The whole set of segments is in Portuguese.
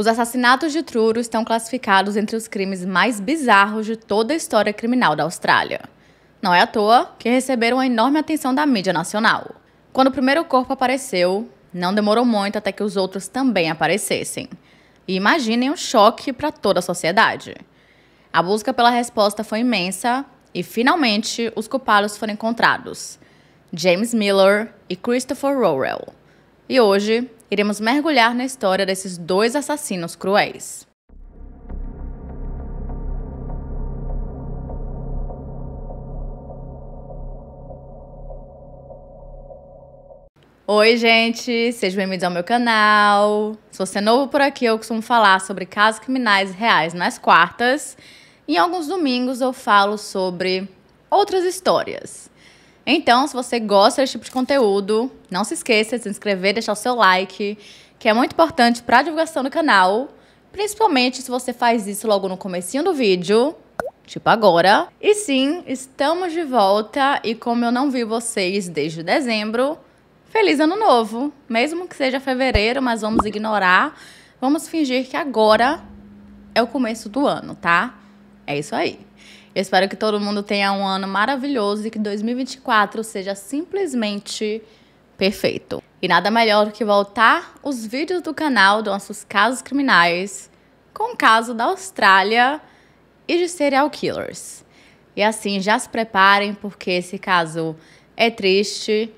Os assassinatos de Truro estão classificados entre os crimes mais bizarros de toda a história criminal da Austrália. Não é à toa que receberam a enorme atenção da mídia nacional. Quando o primeiro corpo apareceu, não demorou muito até que os outros também aparecessem. E imaginem o um choque para toda a sociedade. A busca pela resposta foi imensa e finalmente os culpados foram encontrados: James Miller e Christopher Rowell. E hoje iremos mergulhar na história desses dois assassinos cruéis. Oi, gente! Sejam bem-vindos ao meu canal. Se você é novo por aqui, eu costumo falar sobre casos criminais reais nas quartas. Em alguns domingos eu falo sobre outras histórias. Então, se você gosta desse tipo de conteúdo, não se esqueça de se inscrever, deixar o seu like, que é muito importante para a divulgação do canal, principalmente se você faz isso logo no comecinho do vídeo, tipo agora. E sim, estamos de volta e como eu não vi vocês desde dezembro, feliz ano novo. Mesmo que seja fevereiro, mas vamos ignorar. Vamos fingir que agora é o começo do ano, tá? É isso aí. Eu espero que todo mundo tenha um ano maravilhoso e que 2024 seja simplesmente perfeito. E nada melhor do que voltar os vídeos do canal dos nossos casos criminais com o caso da Austrália e de serial killers. E assim, já se preparem porque esse caso é triste,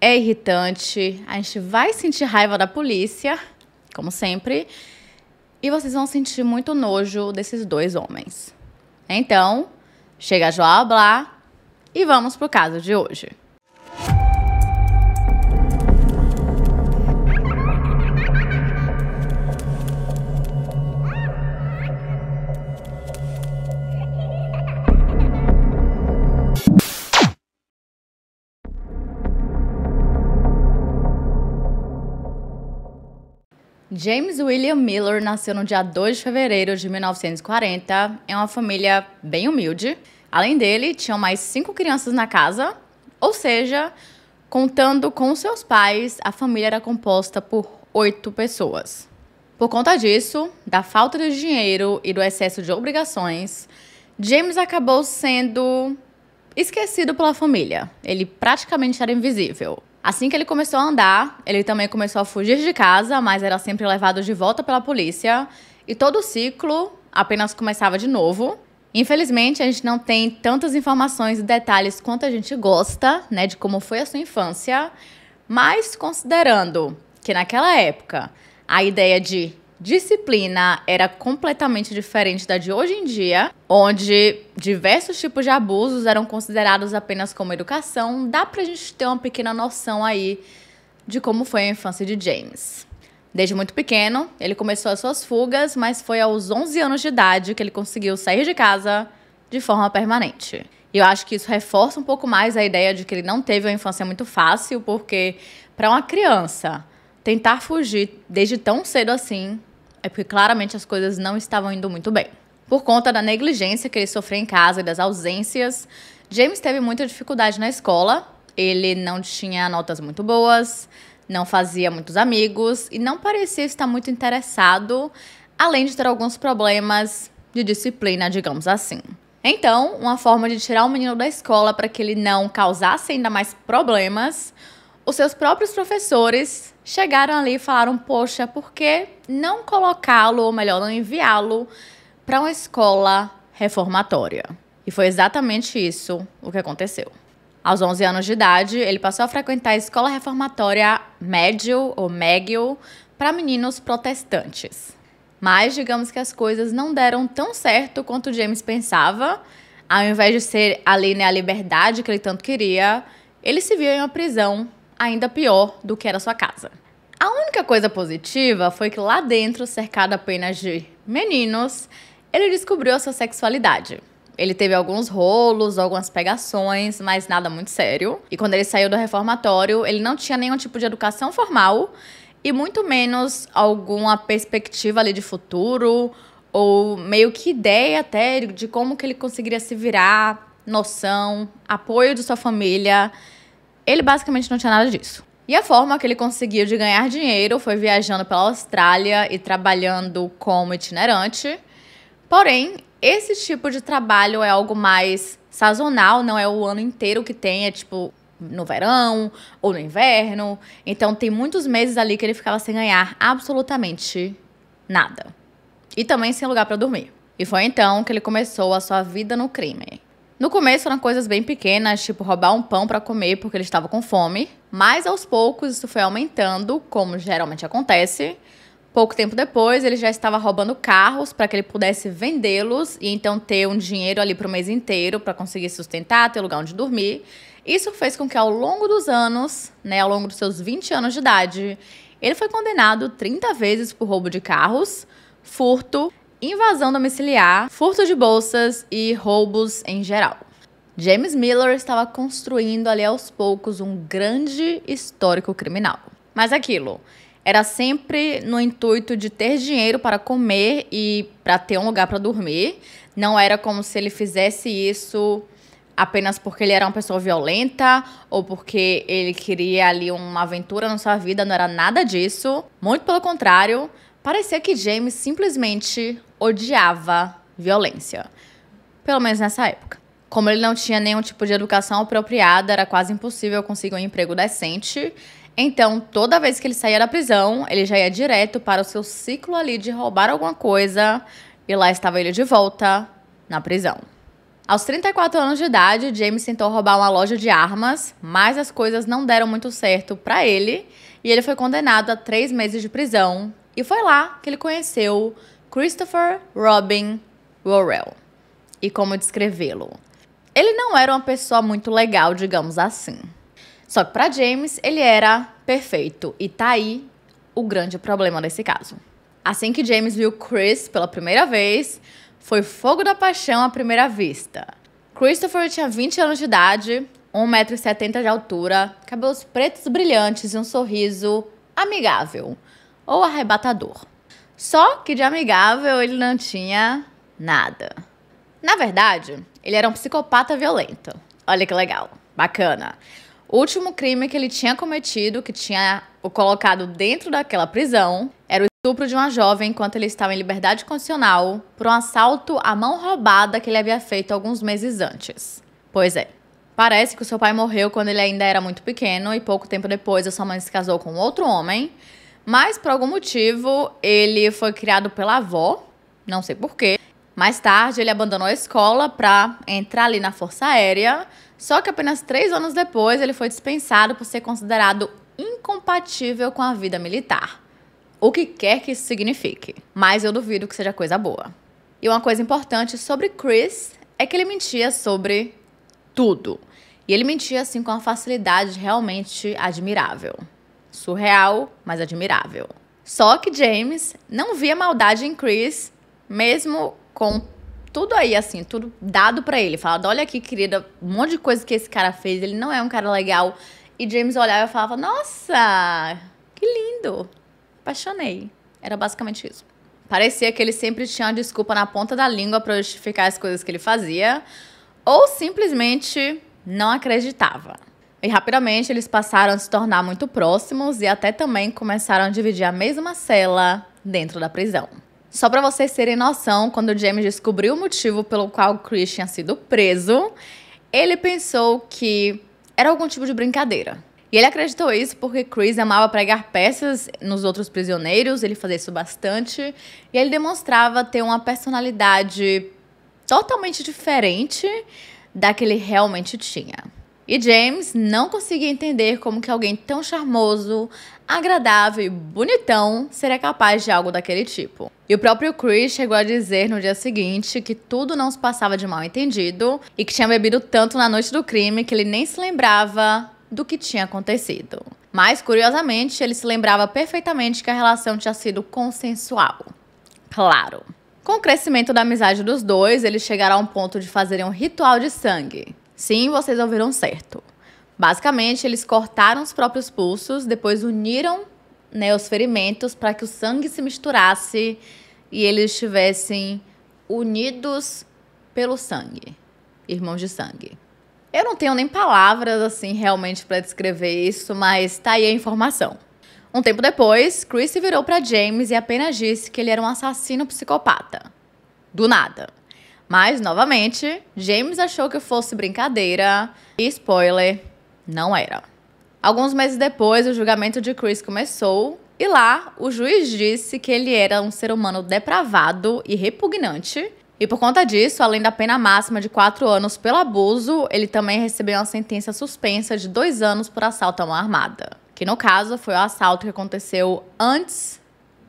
é irritante, a gente vai sentir raiva da polícia, como sempre, e vocês vão sentir muito nojo desses dois homens. Então, chega João Blá e vamos pro caso de hoje. James William Miller nasceu no dia 2 de fevereiro de 1940 em é uma família bem humilde. Além dele, tinham mais cinco crianças na casa, ou seja, contando com seus pais, a família era composta por oito pessoas. Por conta disso, da falta de dinheiro e do excesso de obrigações, James acabou sendo esquecido pela família. Ele praticamente era invisível. Assim que ele começou a andar, ele também começou a fugir de casa, mas era sempre levado de volta pela polícia. E todo o ciclo apenas começava de novo. Infelizmente, a gente não tem tantas informações e detalhes quanto a gente gosta, né, de como foi a sua infância, mas considerando que naquela época a ideia de disciplina era completamente diferente da de hoje em dia, onde diversos tipos de abusos eram considerados apenas como educação, dá pra gente ter uma pequena noção aí de como foi a infância de James. Desde muito pequeno, ele começou as suas fugas, mas foi aos 11 anos de idade que ele conseguiu sair de casa de forma permanente. E eu acho que isso reforça um pouco mais a ideia de que ele não teve uma infância muito fácil, porque para uma criança tentar fugir desde tão cedo assim é porque claramente as coisas não estavam indo muito bem. Por conta da negligência que ele sofreu em casa e das ausências, James teve muita dificuldade na escola. Ele não tinha notas muito boas, não fazia muitos amigos e não parecia estar muito interessado, além de ter alguns problemas de disciplina, digamos assim. Então, uma forma de tirar o menino da escola para que ele não causasse ainda mais problemas, os seus próprios professores chegaram ali e falaram: Poxa, por que não colocá-lo, ou melhor, não enviá-lo para uma escola reformatória? E foi exatamente isso o que aconteceu. Aos 11 anos de idade, ele passou a frequentar a escola reformatória Médio ou Megil para meninos protestantes. Mas digamos que as coisas não deram tão certo quanto James pensava. Ao invés de ser ali né, liberdade que ele tanto queria, ele se viu em uma prisão ainda pior do que era sua casa. A única coisa positiva foi que lá dentro, cercado apenas de meninos, ele descobriu a sua sexualidade. Ele teve alguns rolos, algumas pegações, mas nada muito sério. E quando ele saiu do reformatório, ele não tinha nenhum tipo de educação formal e muito menos alguma perspectiva ali de futuro ou meio que ideia até de como que ele conseguiria se virar, noção, apoio de sua família. Ele basicamente não tinha nada disso. E a forma que ele conseguiu de ganhar dinheiro foi viajando pela Austrália e trabalhando como itinerante. Porém, esse tipo de trabalho é algo mais sazonal, não é o ano inteiro que tem, é tipo no verão ou no inverno. Então tem muitos meses ali que ele ficava sem ganhar absolutamente nada. E também sem lugar para dormir. E foi então que ele começou a sua vida no crime. No começo eram coisas bem pequenas, tipo roubar um pão para comer porque ele estava com fome, mas aos poucos isso foi aumentando, como geralmente acontece. Pouco tempo depois, ele já estava roubando carros para que ele pudesse vendê-los e então ter um dinheiro ali para o mês inteiro para conseguir sustentar, ter lugar onde dormir. Isso fez com que ao longo dos anos, né, ao longo dos seus 20 anos de idade, ele foi condenado 30 vezes por roubo de carros, furto invasão domiciliar, furto de bolsas e roubos em geral. James Miller estava construindo ali aos poucos um grande histórico criminal. Mas aquilo, era sempre no intuito de ter dinheiro para comer e para ter um lugar para dormir. Não era como se ele fizesse isso apenas porque ele era uma pessoa violenta ou porque ele queria ali uma aventura na sua vida, não era nada disso. Muito pelo contrário, parecia que James simplesmente odiava violência. Pelo menos nessa época. Como ele não tinha nenhum tipo de educação apropriada, era quase impossível conseguir um emprego decente. Então, toda vez que ele saía da prisão, ele já ia direto para o seu ciclo ali de roubar alguma coisa, e lá estava ele de volta na prisão. Aos 34 anos de idade, James tentou roubar uma loja de armas, mas as coisas não deram muito certo para ele e ele foi condenado a três meses de prisão. E foi lá que ele conheceu Christopher Robin Worrell e como descrevê-lo. Ele não era uma pessoa muito legal, digamos assim. Só que para James ele era perfeito e tá aí o grande problema nesse caso. Assim que James viu Chris pela primeira vez, foi fogo da paixão à primeira vista. Christopher tinha 20 anos de idade, 1,70m de altura, cabelos pretos brilhantes e um sorriso amigável ou arrebatador. Só que de amigável ele não tinha nada. Na verdade, ele era um psicopata violento. Olha que legal, bacana. O último crime que ele tinha cometido, que tinha o colocado dentro daquela prisão, era o estupro de uma jovem enquanto ele estava em liberdade condicional por um assalto à mão roubada que ele havia feito alguns meses antes. Pois é. Parece que o seu pai morreu quando ele ainda era muito pequeno e pouco tempo depois a sua mãe se casou com outro homem mas por algum motivo, ele foi criado pela avó, não sei porquê. Mais tarde, ele abandonou a escola para entrar ali na Força Aérea. Só que apenas três anos depois, ele foi dispensado por ser considerado incompatível com a vida militar. O que quer que isso signifique. Mas eu duvido que seja coisa boa. E uma coisa importante sobre Chris é que ele mentia sobre tudo. E ele mentia assim com uma facilidade realmente admirável. Surreal, mas admirável. Só que James não via maldade em Chris, mesmo com tudo aí, assim, tudo dado para ele. Falava: olha aqui, querida, um monte de coisa que esse cara fez, ele não é um cara legal. E James olhava e falava, nossa, que lindo, apaixonei. Era basicamente isso. Parecia que ele sempre tinha uma desculpa na ponta da língua para justificar as coisas que ele fazia, ou simplesmente não acreditava. E rapidamente eles passaram a se tornar muito próximos e até também começaram a dividir a mesma cela dentro da prisão. Só para vocês terem noção, quando James descobriu o motivo pelo qual Chris tinha sido preso, ele pensou que era algum tipo de brincadeira. E ele acreditou isso porque Chris amava pregar peças nos outros prisioneiros, ele fazia isso bastante, e ele demonstrava ter uma personalidade totalmente diferente da que ele realmente tinha. E James não conseguia entender como que alguém tão charmoso, agradável e bonitão seria capaz de algo daquele tipo. E o próprio Chris chegou a dizer no dia seguinte que tudo não se passava de mal entendido e que tinha bebido tanto na noite do crime que ele nem se lembrava do que tinha acontecido. Mas, curiosamente, ele se lembrava perfeitamente que a relação tinha sido consensual. Claro. Com o crescimento da amizade dos dois, eles chegaram a um ponto de fazerem um ritual de sangue. Sim, vocês ouviram certo. Basicamente, eles cortaram os próprios pulsos, depois uniram né, os ferimentos para que o sangue se misturasse e eles estivessem unidos pelo sangue, irmãos de sangue. Eu não tenho nem palavras assim realmente para descrever isso, mas tá aí a informação. Um tempo depois, Chris se virou para James e apenas disse que ele era um assassino psicopata. Do nada. Mas, novamente, James achou que fosse brincadeira e, spoiler, não era. Alguns meses depois, o julgamento de Chris começou e lá o juiz disse que ele era um ser humano depravado e repugnante. E por conta disso, além da pena máxima de 4 anos pelo abuso, ele também recebeu uma sentença suspensa de 2 anos por assalto a mão armada. Que no caso foi o assalto que aconteceu antes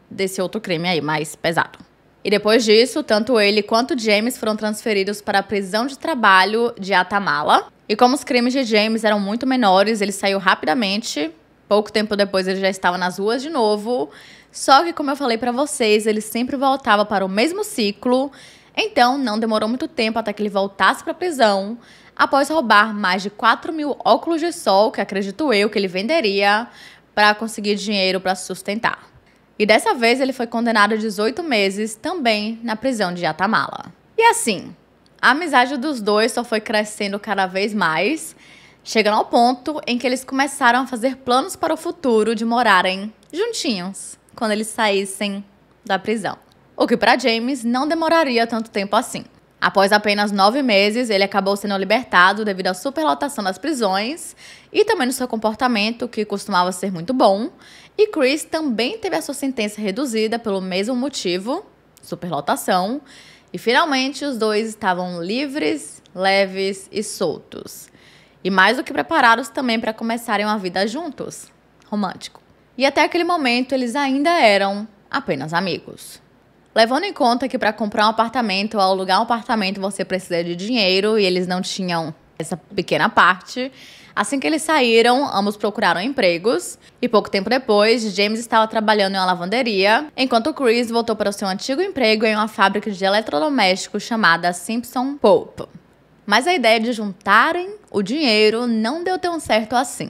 desse outro crime aí mais pesado. E depois disso, tanto ele quanto James foram transferidos para a prisão de trabalho de Atamala. E como os crimes de James eram muito menores, ele saiu rapidamente. Pouco tempo depois ele já estava nas ruas de novo. Só que, como eu falei para vocês, ele sempre voltava para o mesmo ciclo. Então, não demorou muito tempo até que ele voltasse para a prisão. Após roubar mais de 4 mil óculos de sol, que acredito eu que ele venderia, para conseguir dinheiro para sustentar. E dessa vez ele foi condenado a 18 meses, também na prisão de Yatamala. E assim, a amizade dos dois só foi crescendo cada vez mais, chegando ao ponto em que eles começaram a fazer planos para o futuro de morarem juntinhos quando eles saíssem da prisão. O que para James não demoraria tanto tempo assim. Após apenas nove meses, ele acabou sendo libertado devido à superlotação das prisões e também no seu comportamento, que costumava ser muito bom. E Chris também teve a sua sentença reduzida pelo mesmo motivo, superlotação. E finalmente os dois estavam livres, leves e soltos. E mais do que preparados também para começarem uma vida juntos. Romântico. E até aquele momento eles ainda eram apenas amigos. Levando em conta que para comprar um apartamento ou alugar um apartamento você precisa de dinheiro e eles não tinham essa pequena parte. Assim que eles saíram, ambos procuraram empregos e pouco tempo depois, James estava trabalhando em uma lavanderia, enquanto Chris voltou para o seu antigo emprego em uma fábrica de eletrodomésticos chamada Simpson Pope. Mas a ideia de juntarem o dinheiro não deu tão certo assim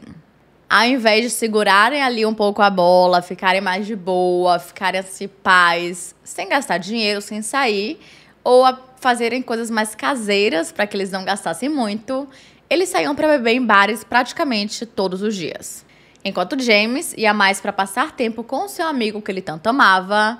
ao invés de segurarem ali um pouco a bola, ficarem mais de boa, ficarem assim, paz, sem gastar dinheiro, sem sair, ou fazerem coisas mais caseiras para que eles não gastassem muito, eles saíam para beber em bares praticamente todos os dias. Enquanto James ia mais para passar tempo com seu amigo que ele tanto amava,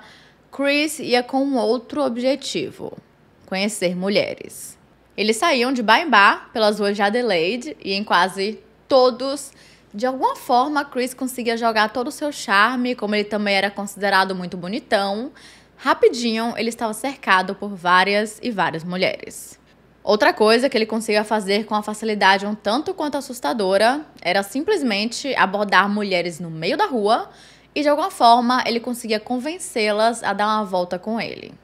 Chris ia com um outro objetivo: conhecer mulheres. Eles saíam de bar em bar pelas ruas de Adelaide e em quase todos de alguma forma, Chris conseguia jogar todo o seu charme, como ele também era considerado muito bonitão. Rapidinho, ele estava cercado por várias e várias mulheres. Outra coisa que ele conseguia fazer com a facilidade um tanto quanto assustadora era simplesmente abordar mulheres no meio da rua e de alguma forma ele conseguia convencê-las a dar uma volta com ele.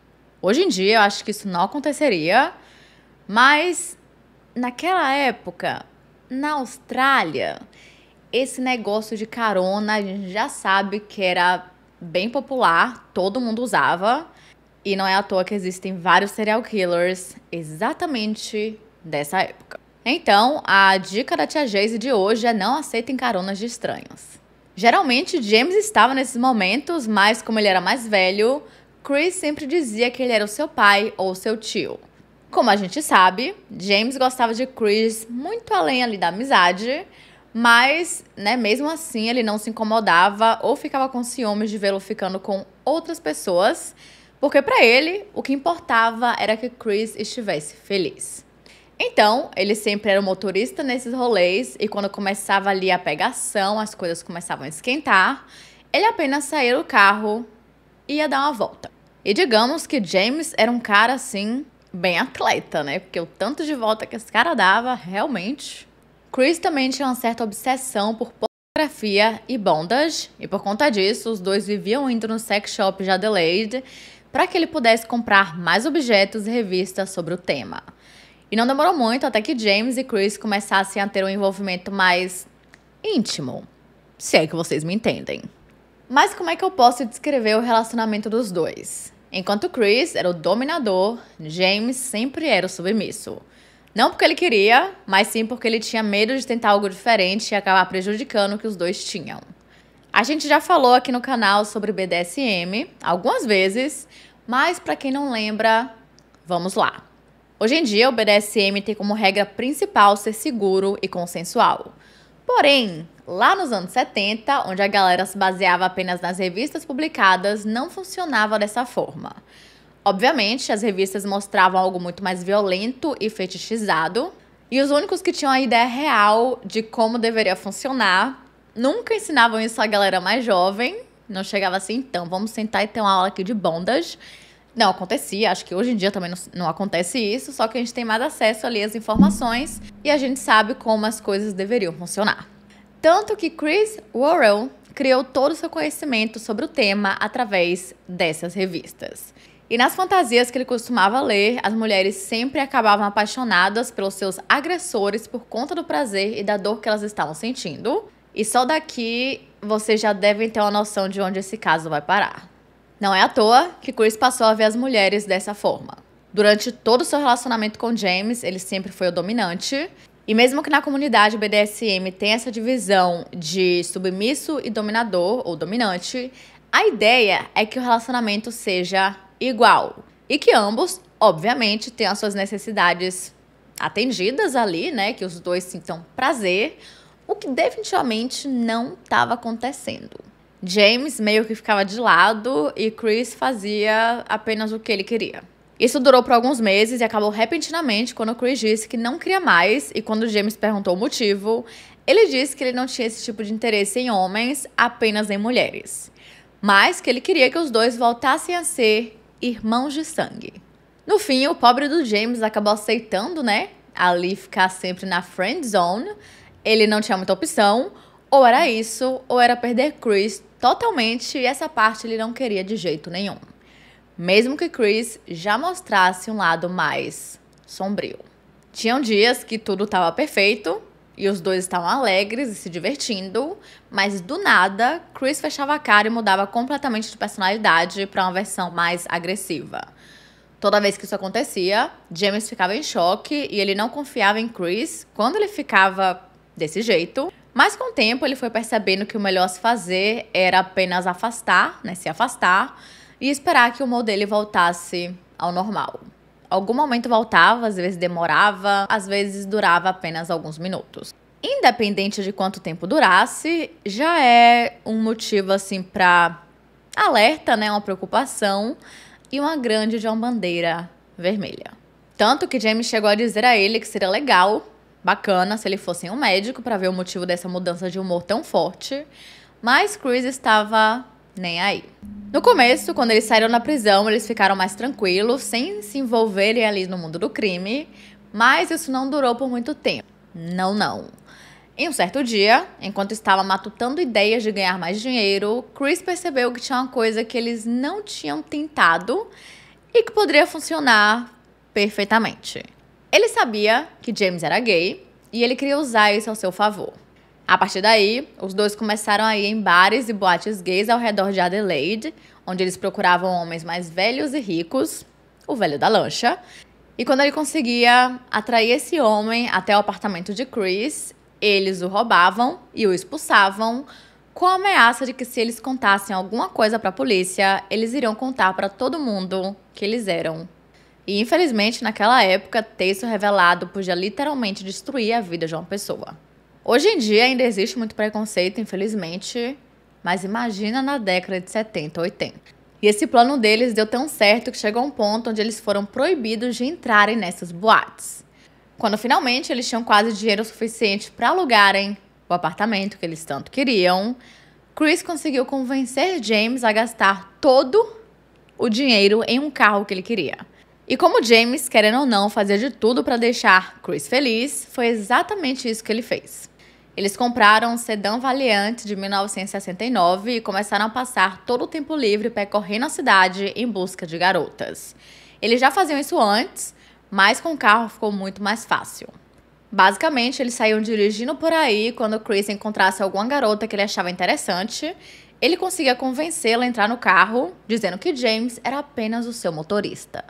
Hoje em dia eu acho que isso não aconteceria, mas naquela época, na Austrália, esse negócio de carona, a gente já sabe que era bem popular, todo mundo usava. E não é à toa que existem vários serial killers exatamente dessa época. Então, a dica da tia Jayce de hoje é não aceitem caronas de estranhos. Geralmente, James estava nesses momentos, mas como ele era mais velho, Chris sempre dizia que ele era o seu pai ou seu tio. Como a gente sabe, James gostava de Chris muito além ali da amizade, mas, né, mesmo assim, ele não se incomodava ou ficava com ciúmes de vê-lo ficando com outras pessoas, porque para ele o que importava era que Chris estivesse feliz. Então, ele sempre era o motorista nesses rolês e quando começava ali a pegação, as coisas começavam a esquentar, ele apenas saía do carro e ia dar uma volta. E digamos que James era um cara assim, bem atleta, né? Porque o tanto de volta que esse cara dava, realmente Chris também tinha uma certa obsessão por pornografia e bondage e por conta disso, os dois viviam indo no sex shop de Adelaide para que ele pudesse comprar mais objetos e revistas sobre o tema. E não demorou muito até que James e Chris começassem a ter um envolvimento mais íntimo, se é que vocês me entendem. Mas como é que eu posso descrever o relacionamento dos dois? Enquanto Chris era o dominador, James sempre era o submisso. Não porque ele queria, mas sim porque ele tinha medo de tentar algo diferente e acabar prejudicando o que os dois tinham. A gente já falou aqui no canal sobre BDSM algumas vezes, mas para quem não lembra, vamos lá. Hoje em dia, o BDSM tem como regra principal ser seguro e consensual. Porém, lá nos anos 70, onde a galera se baseava apenas nas revistas publicadas, não funcionava dessa forma. Obviamente, as revistas mostravam algo muito mais violento e fetichizado, e os únicos que tinham a ideia real de como deveria funcionar nunca ensinavam isso à galera mais jovem. Não chegava assim, então, vamos sentar e ter uma aula aqui de bondas. Não acontecia, acho que hoje em dia também não, não, acontece isso, só que a gente tem mais acesso ali às informações e a gente sabe como as coisas deveriam funcionar. Tanto que Chris Worrell criou todo o seu conhecimento sobre o tema através dessas revistas. E nas fantasias que ele costumava ler, as mulheres sempre acabavam apaixonadas pelos seus agressores por conta do prazer e da dor que elas estavam sentindo. E só daqui vocês já devem ter uma noção de onde esse caso vai parar. Não é à toa que Chris passou a ver as mulheres dessa forma. Durante todo o seu relacionamento com James, ele sempre foi o dominante. E mesmo que na comunidade BDSM tenha essa divisão de submisso e dominador ou dominante, a ideia é que o relacionamento seja igual. E que ambos, obviamente, têm as suas necessidades atendidas ali, né? Que os dois sintam prazer, o que definitivamente não estava acontecendo. James meio que ficava de lado e Chris fazia apenas o que ele queria. Isso durou por alguns meses e acabou repentinamente quando Chris disse que não queria mais e quando James perguntou o motivo, ele disse que ele não tinha esse tipo de interesse em homens, apenas em mulheres, mas que ele queria que os dois voltassem a ser irmãos de sangue. No fim, o pobre do James acabou aceitando, né? Ali ficar sempre na friend zone. Ele não tinha muita opção. Ou era isso, ou era perder Chris totalmente, e essa parte ele não queria de jeito nenhum. Mesmo que Chris já mostrasse um lado mais sombrio. Tinham dias que tudo estava perfeito, e os dois estavam alegres e se divertindo, mas do nada, Chris fechava a cara e mudava completamente de personalidade para uma versão mais agressiva. Toda vez que isso acontecia, James ficava em choque e ele não confiava em Chris quando ele ficava desse jeito. Mas com o tempo ele foi percebendo que o melhor a se fazer era apenas afastar, né, se afastar e esperar que o modelo voltasse ao normal algum momento voltava, às vezes demorava, às vezes durava apenas alguns minutos. Independente de quanto tempo durasse, já é um motivo assim para alerta, né, uma preocupação e uma grande de uma bandeira vermelha. Tanto que James chegou a dizer a ele que seria legal, bacana, se ele fosse um médico para ver o motivo dessa mudança de humor tão forte, mas Chris estava nem aí. No começo, quando eles saíram da prisão, eles ficaram mais tranquilos, sem se envolverem ali no mundo do crime, mas isso não durou por muito tempo. Não, não. Em um certo dia, enquanto estava matutando ideias de ganhar mais dinheiro, Chris percebeu que tinha uma coisa que eles não tinham tentado e que poderia funcionar perfeitamente. Ele sabia que James era gay e ele queria usar isso ao seu favor. A partir daí, os dois começaram a ir em bares e boates gays ao redor de Adelaide, onde eles procuravam homens mais velhos e ricos, o velho da lancha. E quando ele conseguia atrair esse homem até o apartamento de Chris, eles o roubavam e o expulsavam, com a ameaça de que se eles contassem alguma coisa para a polícia, eles iriam contar para todo mundo que eles eram. E infelizmente, naquela época, ter isso revelado podia literalmente destruir a vida de uma pessoa. Hoje em dia ainda existe muito preconceito, infelizmente, mas imagina na década de 70, 80. E esse plano deles deu tão certo que chegou a um ponto onde eles foram proibidos de entrarem nessas boates. Quando finalmente eles tinham quase dinheiro suficiente para alugarem o apartamento que eles tanto queriam, Chris conseguiu convencer James a gastar todo o dinheiro em um carro que ele queria. E como James, querendo ou não, fazia de tudo para deixar Chris feliz, foi exatamente isso que ele fez. Eles compraram um sedã Valiante de 1969 e começaram a passar todo o tempo livre percorrendo a cidade em busca de garotas. Eles já faziam isso antes, mas com o carro ficou muito mais fácil. Basicamente, eles saíam dirigindo por aí quando Chris encontrasse alguma garota que ele achava interessante. Ele conseguia convencê-la a entrar no carro, dizendo que James era apenas o seu motorista.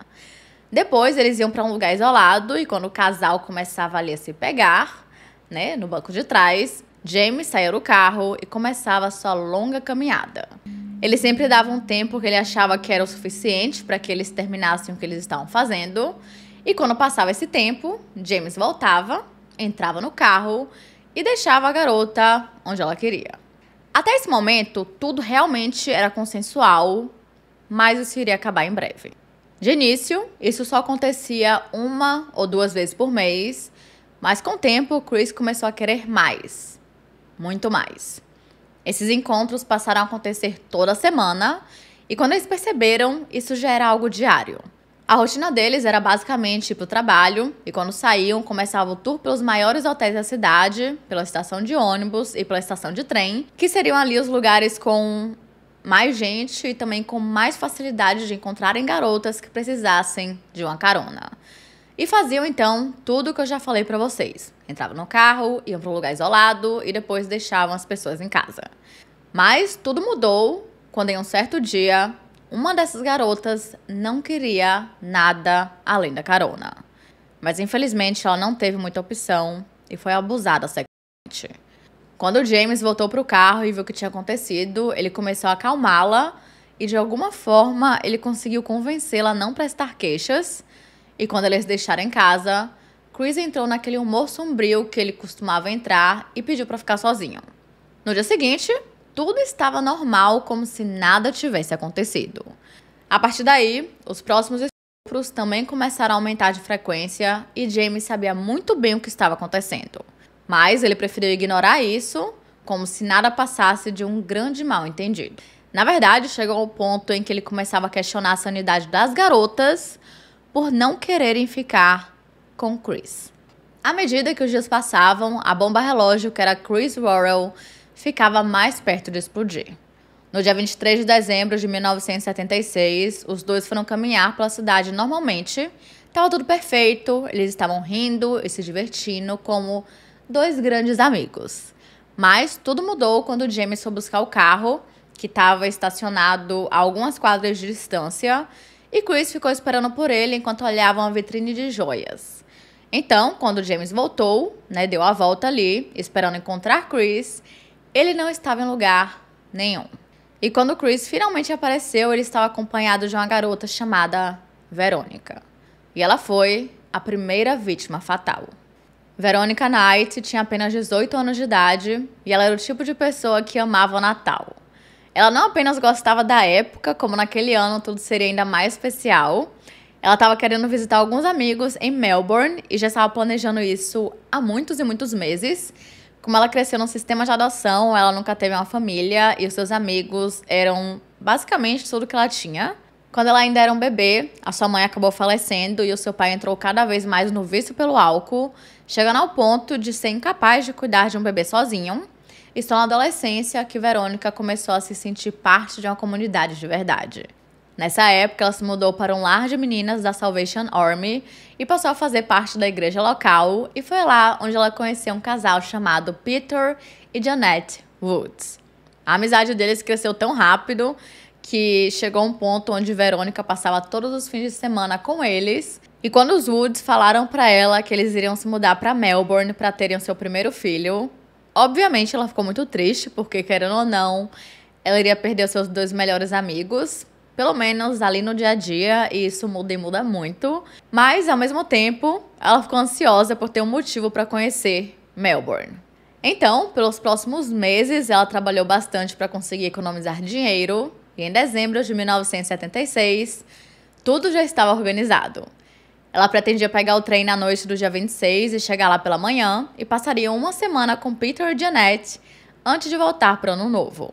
Depois, eles iam para um lugar isolado e quando o casal começava ali a se pegar, né, no banco de trás, James saía do carro e começava sua longa caminhada. Ele sempre dava um tempo que ele achava que era o suficiente para que eles terminassem o que eles estavam fazendo, e quando passava esse tempo, James voltava, entrava no carro e deixava a garota onde ela queria. Até esse momento, tudo realmente era consensual, mas isso iria acabar em breve. De início, isso só acontecia uma ou duas vezes por mês, mas com o tempo, Chris começou a querer mais. Muito mais. Esses encontros passaram a acontecer toda semana, e quando eles perceberam, isso já era algo diário. A rotina deles era basicamente ir pro trabalho, e quando saíam, começava o tour pelos maiores hotéis da cidade, pela estação de ônibus e pela estação de trem, que seriam ali os lugares com mais gente e também com mais facilidade de encontrarem garotas que precisassem de uma carona. E faziam então tudo o que eu já falei para vocês. Entravam no carro, iam para um lugar isolado e depois deixavam as pessoas em casa. Mas tudo mudou quando em um certo dia, uma dessas garotas não queria nada além da carona. Mas infelizmente ela não teve muita opção e foi abusada sexualmente. Quando James voltou para o carro e viu o que tinha acontecido, ele começou a acalmá-la e de alguma forma ele conseguiu convencê-la a não prestar queixas e quando eles deixaram em casa, Chris entrou naquele humor sombrio que ele costumava entrar e pediu para ficar sozinho. No dia seguinte, tudo estava normal, como se nada tivesse acontecido. A partir daí, os próximos estupros também começaram a aumentar de frequência e James sabia muito bem o que estava acontecendo. Mas ele preferiu ignorar isso, como se nada passasse de um grande mal-entendido. Na verdade, chegou ao ponto em que ele começava a questionar a sanidade das garotas, por não quererem ficar com Chris. À medida que os dias passavam, a bomba relógio, que era Chris Worrell, ficava mais perto de explodir. No dia 23 de dezembro de 1976, os dois foram caminhar pela cidade normalmente. Estava tudo perfeito, eles estavam rindo e se divertindo como dois grandes amigos. Mas tudo mudou quando James foi buscar o carro, que estava estacionado a algumas quadras de distância, e Chris ficou esperando por ele enquanto olhava uma vitrine de joias. Então, quando James voltou, né, deu a volta ali, esperando encontrar Chris, ele não estava em lugar nenhum. E quando Chris finalmente apareceu, ele estava acompanhado de uma garota chamada Verônica. E ela foi a primeira vítima fatal. Verônica Knight tinha apenas 18 anos de idade e ela era o tipo de pessoa que amava o Natal. Ela não apenas gostava da época, como naquele ano tudo seria ainda mais especial. Ela estava querendo visitar alguns amigos em Melbourne e já estava planejando isso há muitos e muitos meses. Como ela cresceu num sistema de adoção, ela nunca teve uma família e os seus amigos eram basicamente tudo que ela tinha. Quando ela ainda era um bebê, a sua mãe acabou falecendo e o seu pai entrou cada vez mais no vício pelo álcool, chegando ao ponto de ser incapaz de cuidar de um bebê sozinho só na adolescência que Verônica começou a se sentir parte de uma comunidade de verdade. Nessa época, ela se mudou para um lar de meninas da Salvation Army e passou a fazer parte da igreja local, e foi lá onde ela conheceu um casal chamado Peter e Janet Woods. A amizade deles cresceu tão rápido que chegou um ponto onde Verônica passava todos os fins de semana com eles. E quando os Woods falaram para ela que eles iriam se mudar para Melbourne para terem o seu primeiro filho, Obviamente ela ficou muito triste, porque querendo ou não, ela iria perder os seus dois melhores amigos, pelo menos ali no dia a dia, e isso muda e muda muito. Mas ao mesmo tempo, ela ficou ansiosa por ter um motivo para conhecer Melbourne. Então, pelos próximos meses, ela trabalhou bastante para conseguir economizar dinheiro, e em dezembro de 1976, tudo já estava organizado. Ela pretendia pegar o trem na noite do dia 26 e chegar lá pela manhã e passaria uma semana com Peter e Janet antes de voltar para o ano novo.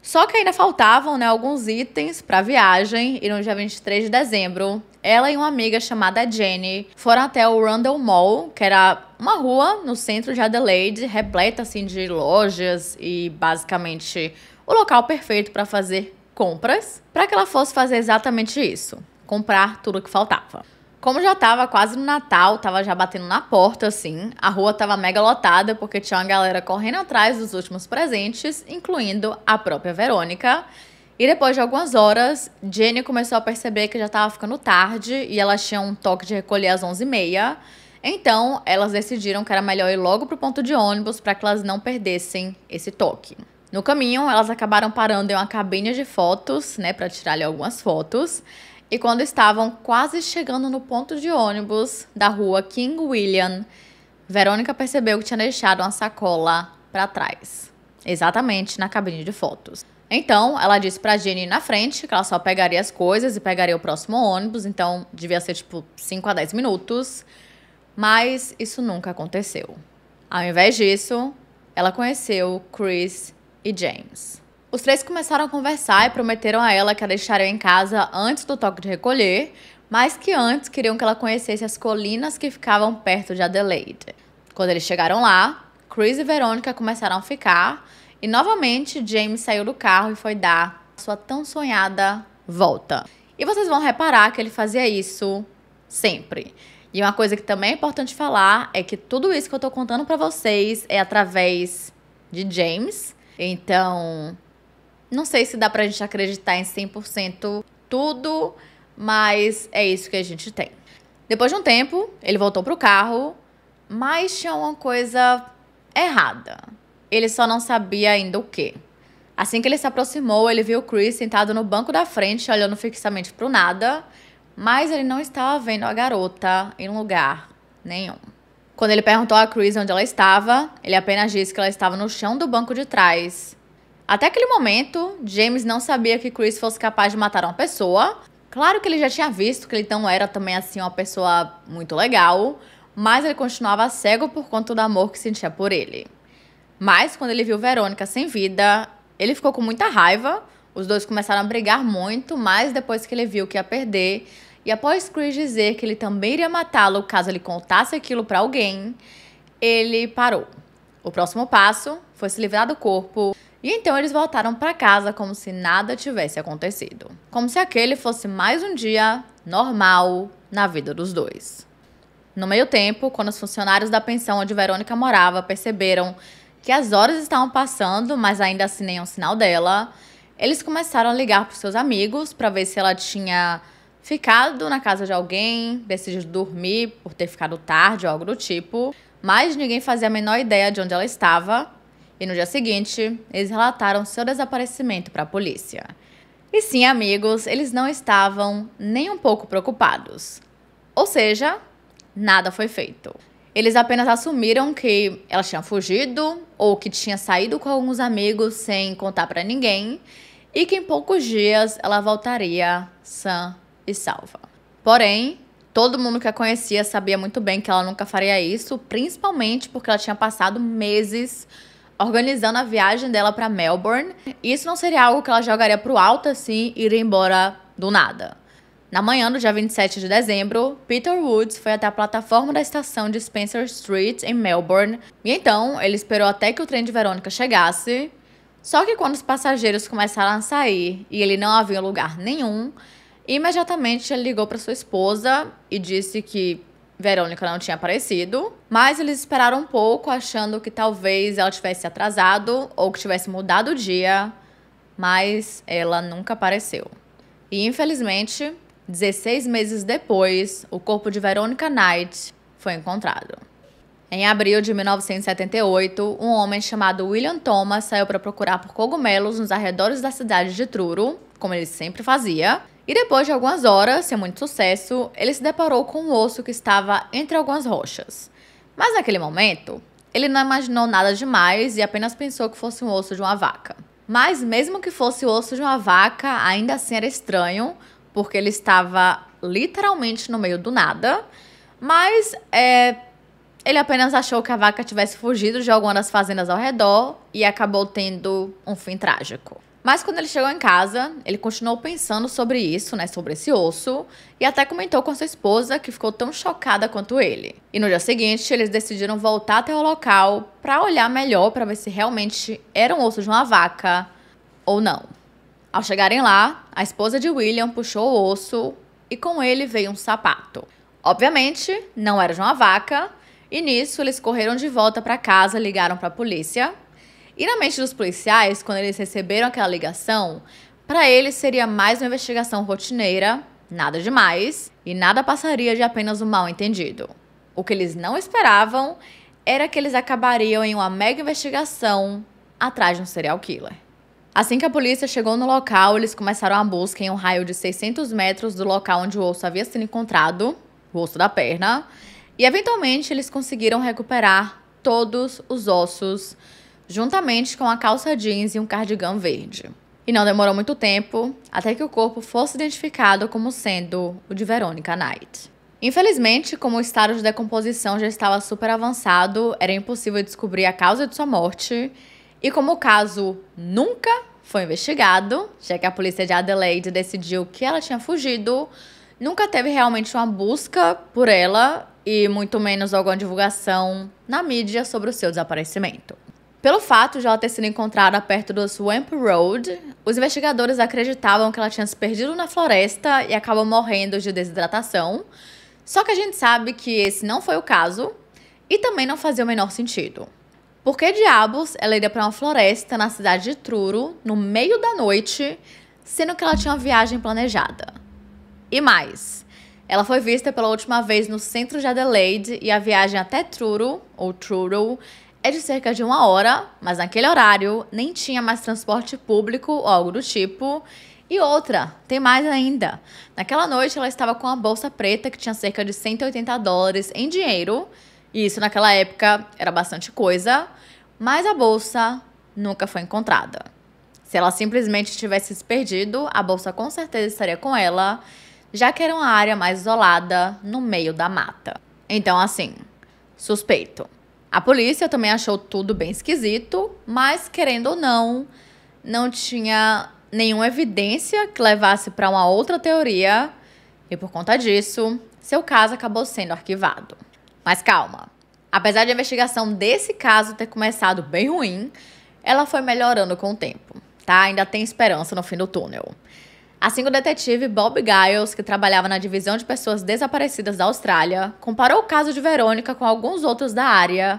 Só que ainda faltavam né, alguns itens para a viagem e no dia 23 de dezembro, ela e uma amiga chamada Jenny foram até o Randall Mall, que era uma rua no centro de Adelaide, repleta assim de lojas e basicamente o local perfeito para fazer compras, para que ela fosse fazer exatamente isso, comprar tudo que faltava. Como já tava quase no Natal, tava já batendo na porta, assim, a rua tava mega lotada porque tinha uma galera correndo atrás dos últimos presentes, incluindo a própria Verônica. E depois de algumas horas, Jenny começou a perceber que já tava ficando tarde e elas tinham um toque de recolher às 11h30. Então, elas decidiram que era melhor ir logo pro ponto de ônibus para que elas não perdessem esse toque. No caminho, elas acabaram parando em uma cabine de fotos, né, para tirar algumas fotos. E quando estavam quase chegando no ponto de ônibus da rua King William, Verônica percebeu que tinha deixado uma sacola para trás, exatamente na cabine de fotos. Então, ela disse pra Jenny ir na frente, que ela só pegaria as coisas e pegaria o próximo ônibus, então devia ser tipo 5 a 10 minutos. Mas isso nunca aconteceu. Ao invés disso, ela conheceu Chris e James. Os três começaram a conversar e prometeram a ela que a deixariam em casa antes do toque de recolher, mas que antes queriam que ela conhecesse as colinas que ficavam perto de Adelaide. Quando eles chegaram lá, Chris e Verônica começaram a ficar e novamente James saiu do carro e foi dar sua tão sonhada volta. E vocês vão reparar que ele fazia isso sempre. E uma coisa que também é importante falar é que tudo isso que eu tô contando para vocês é através de James. Então, não sei se dá pra gente acreditar em 100% tudo, mas é isso que a gente tem. Depois de um tempo, ele voltou pro carro, mas tinha uma coisa errada. Ele só não sabia ainda o que. Assim que ele se aproximou, ele viu Chris sentado no banco da frente, olhando fixamente pro nada, mas ele não estava vendo a garota em lugar nenhum. Quando ele perguntou a Chris onde ela estava, ele apenas disse que ela estava no chão do banco de trás até aquele momento, James não sabia que Chris fosse capaz de matar uma pessoa. Claro que ele já tinha visto que ele não era também assim uma pessoa muito legal, mas ele continuava cego por conta do amor que sentia por ele. Mas quando ele viu Verônica sem vida, ele ficou com muita raiva. Os dois começaram a brigar muito, mas depois que ele viu que ia perder, e após Chris dizer que ele também iria matá-lo caso ele contasse aquilo para alguém, ele parou. O próximo passo foi se livrar do corpo e então eles voltaram para casa como se nada tivesse acontecido. Como se aquele fosse mais um dia normal na vida dos dois. No meio tempo, quando os funcionários da pensão onde Verônica morava perceberam que as horas estavam passando, mas ainda assim nenhum sinal dela, eles começaram a ligar para seus amigos para ver se ela tinha ficado na casa de alguém, decidido dormir por ter ficado tarde ou algo do tipo, mas ninguém fazia a menor ideia de onde ela estava. E no dia seguinte, eles relataram seu desaparecimento para a polícia. E sim, amigos, eles não estavam nem um pouco preocupados. Ou seja, nada foi feito. Eles apenas assumiram que ela tinha fugido ou que tinha saído com alguns amigos sem contar para ninguém e que em poucos dias ela voltaria sã e salva. Porém, todo mundo que a conhecia sabia muito bem que ela nunca faria isso, principalmente porque ela tinha passado meses organizando a viagem dela para Melbourne. Isso não seria algo que ela jogaria pro alto assim e ir embora do nada. Na manhã do dia 27 de dezembro, Peter Woods foi até a plataforma da estação de Spencer Street em Melbourne, e então ele esperou até que o trem de Verônica chegasse. Só que quando os passageiros começaram a sair e ele não havia lugar nenhum, imediatamente ele ligou para sua esposa e disse que Verônica não tinha aparecido, mas eles esperaram um pouco, achando que talvez ela tivesse atrasado ou que tivesse mudado o dia, mas ela nunca apareceu. E infelizmente, 16 meses depois, o corpo de Verônica Knight foi encontrado. Em abril de 1978, um homem chamado William Thomas saiu para procurar por cogumelos nos arredores da cidade de Truro, como ele sempre fazia, e depois de algumas horas, sem muito sucesso, ele se deparou com um osso que estava entre algumas rochas. Mas naquele momento, ele não imaginou nada demais e apenas pensou que fosse um osso de uma vaca. Mas mesmo que fosse o osso de uma vaca, ainda assim era estranho, porque ele estava literalmente no meio do nada. Mas é, ele apenas achou que a vaca tivesse fugido de alguma das fazendas ao redor e acabou tendo um fim trágico. Mas quando ele chegou em casa, ele continuou pensando sobre isso, né, sobre esse osso, e até comentou com sua esposa, que ficou tão chocada quanto ele. E no dia seguinte, eles decidiram voltar até o local para olhar melhor para ver se realmente era um osso de uma vaca ou não. Ao chegarem lá, a esposa de William puxou o osso e com ele veio um sapato. Obviamente, não era de uma vaca, e nisso eles correram de volta para casa, ligaram para a polícia e na mente dos policiais, quando eles receberam aquela ligação, para eles seria mais uma investigação rotineira, nada demais, e nada passaria de apenas um mal-entendido. O que eles não esperavam era que eles acabariam em uma mega investigação atrás de um serial killer. Assim que a polícia chegou no local, eles começaram a busca em um raio de 600 metros do local onde o osso havia sido encontrado, o osso da perna, e eventualmente eles conseguiram recuperar todos os ossos juntamente com a calça jeans e um cardigão verde. E não demorou muito tempo até que o corpo fosse identificado como sendo o de Veronica Knight. Infelizmente, como o estado de decomposição já estava super avançado, era impossível descobrir a causa de sua morte, e como o caso nunca foi investigado, já que a polícia de Adelaide decidiu que ela tinha fugido, nunca teve realmente uma busca por ela e muito menos alguma divulgação na mídia sobre o seu desaparecimento. Pelo fato de ela ter sido encontrada perto do Swamp Road, os investigadores acreditavam que ela tinha se perdido na floresta e acabou morrendo de desidratação. Só que a gente sabe que esse não foi o caso e também não fazia o menor sentido. Por que diabos ela iria para uma floresta na cidade de Truro no meio da noite, sendo que ela tinha uma viagem planejada? E mais, ela foi vista pela última vez no centro de Adelaide e a viagem até Truro, ou Truro, é de cerca de uma hora, mas naquele horário nem tinha mais transporte público ou algo do tipo. E outra, tem mais ainda. Naquela noite ela estava com uma bolsa preta que tinha cerca de 180 dólares em dinheiro, e isso naquela época era bastante coisa, mas a bolsa nunca foi encontrada. Se ela simplesmente tivesse se perdido, a bolsa com certeza estaria com ela, já que era uma área mais isolada, no meio da mata. Então, assim, suspeito. A polícia também achou tudo bem esquisito, mas querendo ou não, não tinha nenhuma evidência que levasse para uma outra teoria, e por conta disso, seu caso acabou sendo arquivado. Mas calma, apesar de a investigação desse caso ter começado bem ruim, ela foi melhorando com o tempo, tá? Ainda tem esperança no fim do túnel. Assim, o detetive Bob Giles, que trabalhava na divisão de pessoas desaparecidas da Austrália, comparou o caso de Verônica com alguns outros da área.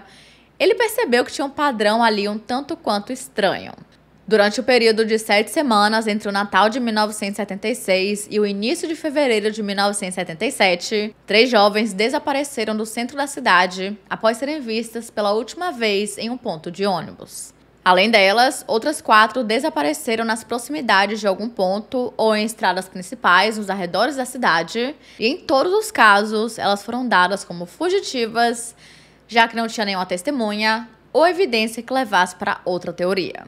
Ele percebeu que tinha um padrão ali um tanto quanto estranho. Durante o período de sete semanas entre o Natal de 1976 e o início de fevereiro de 1977, três jovens desapareceram do centro da cidade após serem vistas pela última vez em um ponto de ônibus. Além delas, outras quatro desapareceram nas proximidades de algum ponto ou em estradas principais nos arredores da cidade, e em todos os casos elas foram dadas como fugitivas, já que não tinha nenhuma testemunha ou evidência que levasse para outra teoria.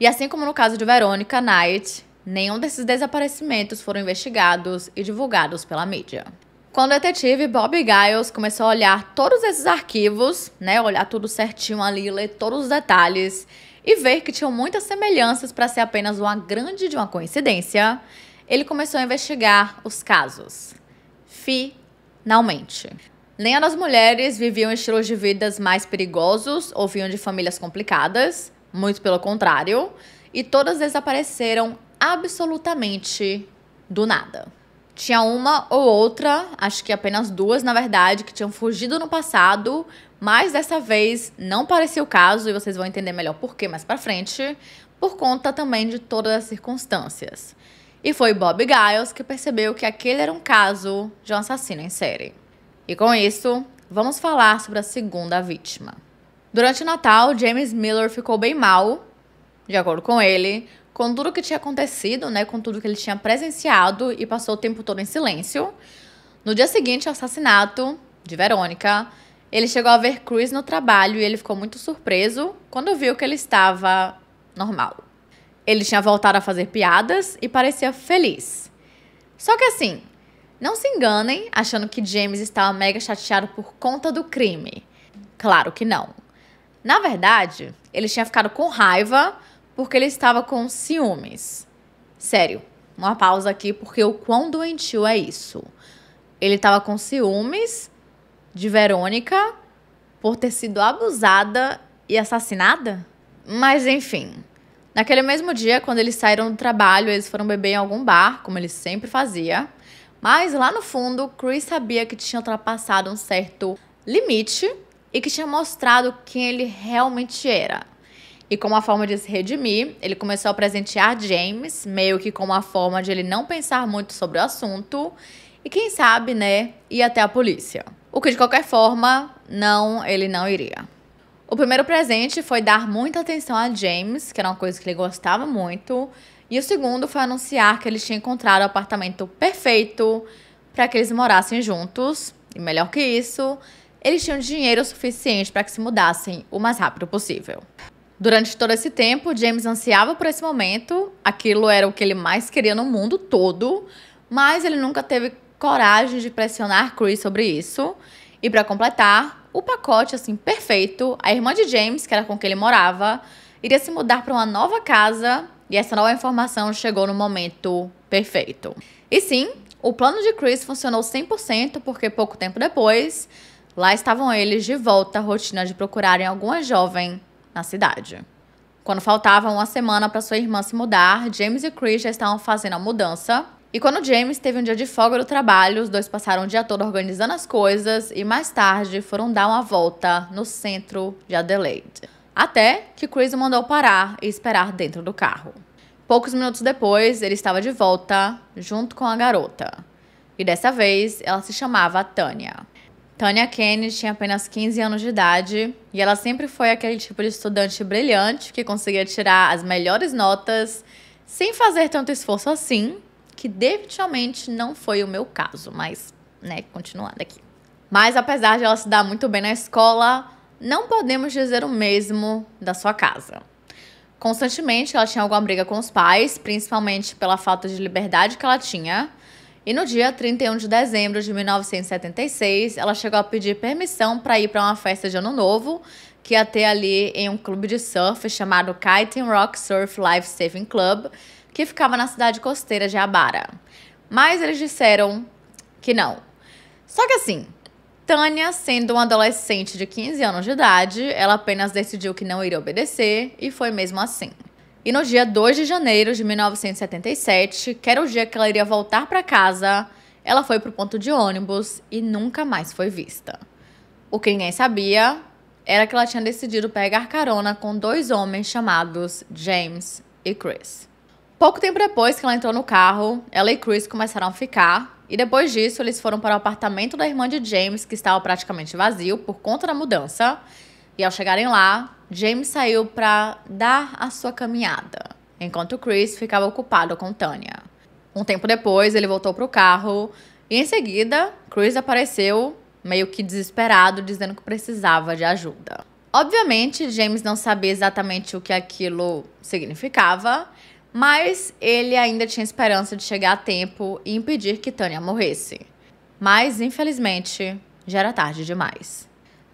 E assim como no caso de Verônica Knight, nenhum desses desaparecimentos foram investigados e divulgados pela mídia. Quando o detetive Bob Giles começou a olhar todos esses arquivos, né, olhar tudo certinho ali, ler todos os detalhes e ver que tinham muitas semelhanças para ser apenas uma grande de uma coincidência, ele começou a investigar os casos. Finalmente. Nem as mulheres viviam estilos de vidas mais perigosos ou vinham de famílias complicadas, muito pelo contrário, e todas desapareceram absolutamente do nada. Tinha uma ou outra, acho que apenas duas, na verdade, que tinham fugido no passado, mas dessa vez não parecia o caso e vocês vão entender melhor por que mais para frente, por conta também de todas as circunstâncias. E foi Bob Giles que percebeu que aquele era um caso de um assassino em série. E com isso, vamos falar sobre a segunda vítima. Durante o Natal, James Miller ficou bem mal, de acordo com ele, com tudo o que tinha acontecido, né, com tudo que ele tinha presenciado e passou o tempo todo em silêncio. No dia seguinte ao assassinato de Verônica, ele chegou a ver Chris no trabalho e ele ficou muito surpreso quando viu que ele estava normal. Ele tinha voltado a fazer piadas e parecia feliz. Só que assim, não se enganem achando que James estava mega chateado por conta do crime. Claro que não. Na verdade, ele tinha ficado com raiva porque ele estava com ciúmes. Sério, uma pausa aqui, porque o quão doentio é isso. Ele estava com ciúmes de Verônica por ter sido abusada e assassinada? Mas enfim. Naquele mesmo dia, quando eles saíram do trabalho, eles foram beber em algum bar, como ele sempre fazia. Mas lá no fundo, Chris sabia que tinha ultrapassado um certo limite e que tinha mostrado quem ele realmente era. E como uma forma de se redimir, ele começou a presentear James, meio que como uma forma de ele não pensar muito sobre o assunto e quem sabe, né, ir até a polícia. O que de qualquer forma, não, ele não iria. O primeiro presente foi dar muita atenção a James, que era uma coisa que ele gostava muito, e o segundo foi anunciar que ele tinha encontrado o apartamento perfeito para que eles morassem juntos, e melhor que isso, eles tinham dinheiro suficiente para que se mudassem o mais rápido possível. Durante todo esse tempo, James ansiava por esse momento, aquilo era o que ele mais queria no mundo todo, mas ele nunca teve coragem de pressionar Chris sobre isso. E para completar, o pacote assim perfeito, a irmã de James, que era com quem ele morava, iria se mudar para uma nova casa, e essa nova informação chegou no momento perfeito. E sim, o plano de Chris funcionou 100% porque pouco tempo depois, lá estavam eles de volta à rotina de procurarem alguma jovem na cidade. Quando faltava uma semana para sua irmã se mudar, James e Chris já estavam fazendo a mudança. E quando James teve um dia de folga do trabalho, os dois passaram o dia todo organizando as coisas e mais tarde foram dar uma volta no centro de Adelaide. Até que Chris o mandou parar e esperar dentro do carro. Poucos minutos depois, ele estava de volta junto com a garota. E dessa vez, ela se chamava Tânia. Tânia Kennedy tinha apenas 15 anos de idade e ela sempre foi aquele tipo de estudante brilhante que conseguia tirar as melhores notas sem fazer tanto esforço assim, que definitivamente não foi o meu caso, mas, né, continuando aqui. Mas apesar de ela se dar muito bem na escola, não podemos dizer o mesmo da sua casa. Constantemente ela tinha alguma briga com os pais, principalmente pela falta de liberdade que ela tinha, e no dia 31 de dezembro de 1976, ela chegou a pedir permissão para ir para uma festa de Ano Novo, que ia ter ali em um clube de surf chamado Kiting Rock Surf Life Saving Club, que ficava na cidade costeira de Abara. Mas eles disseram que não. Só que assim, Tânia, sendo uma adolescente de 15 anos de idade, ela apenas decidiu que não iria obedecer e foi mesmo assim. E no dia 2 de janeiro de 1977, que era o dia que ela iria voltar para casa, ela foi para o ponto de ônibus e nunca mais foi vista. O que ninguém sabia era que ela tinha decidido pegar carona com dois homens chamados James e Chris. Pouco tempo depois que ela entrou no carro, ela e Chris começaram a ficar, e depois disso eles foram para o apartamento da irmã de James, que estava praticamente vazio por conta da mudança. E ao chegarem lá, James saiu para dar a sua caminhada, enquanto Chris ficava ocupado com Tanya. Um tempo depois, ele voltou para o carro e, em seguida, Chris apareceu, meio que desesperado, dizendo que precisava de ajuda. Obviamente, James não sabia exatamente o que aquilo significava, mas ele ainda tinha esperança de chegar a tempo e impedir que Tanya morresse. Mas, infelizmente, já era tarde demais.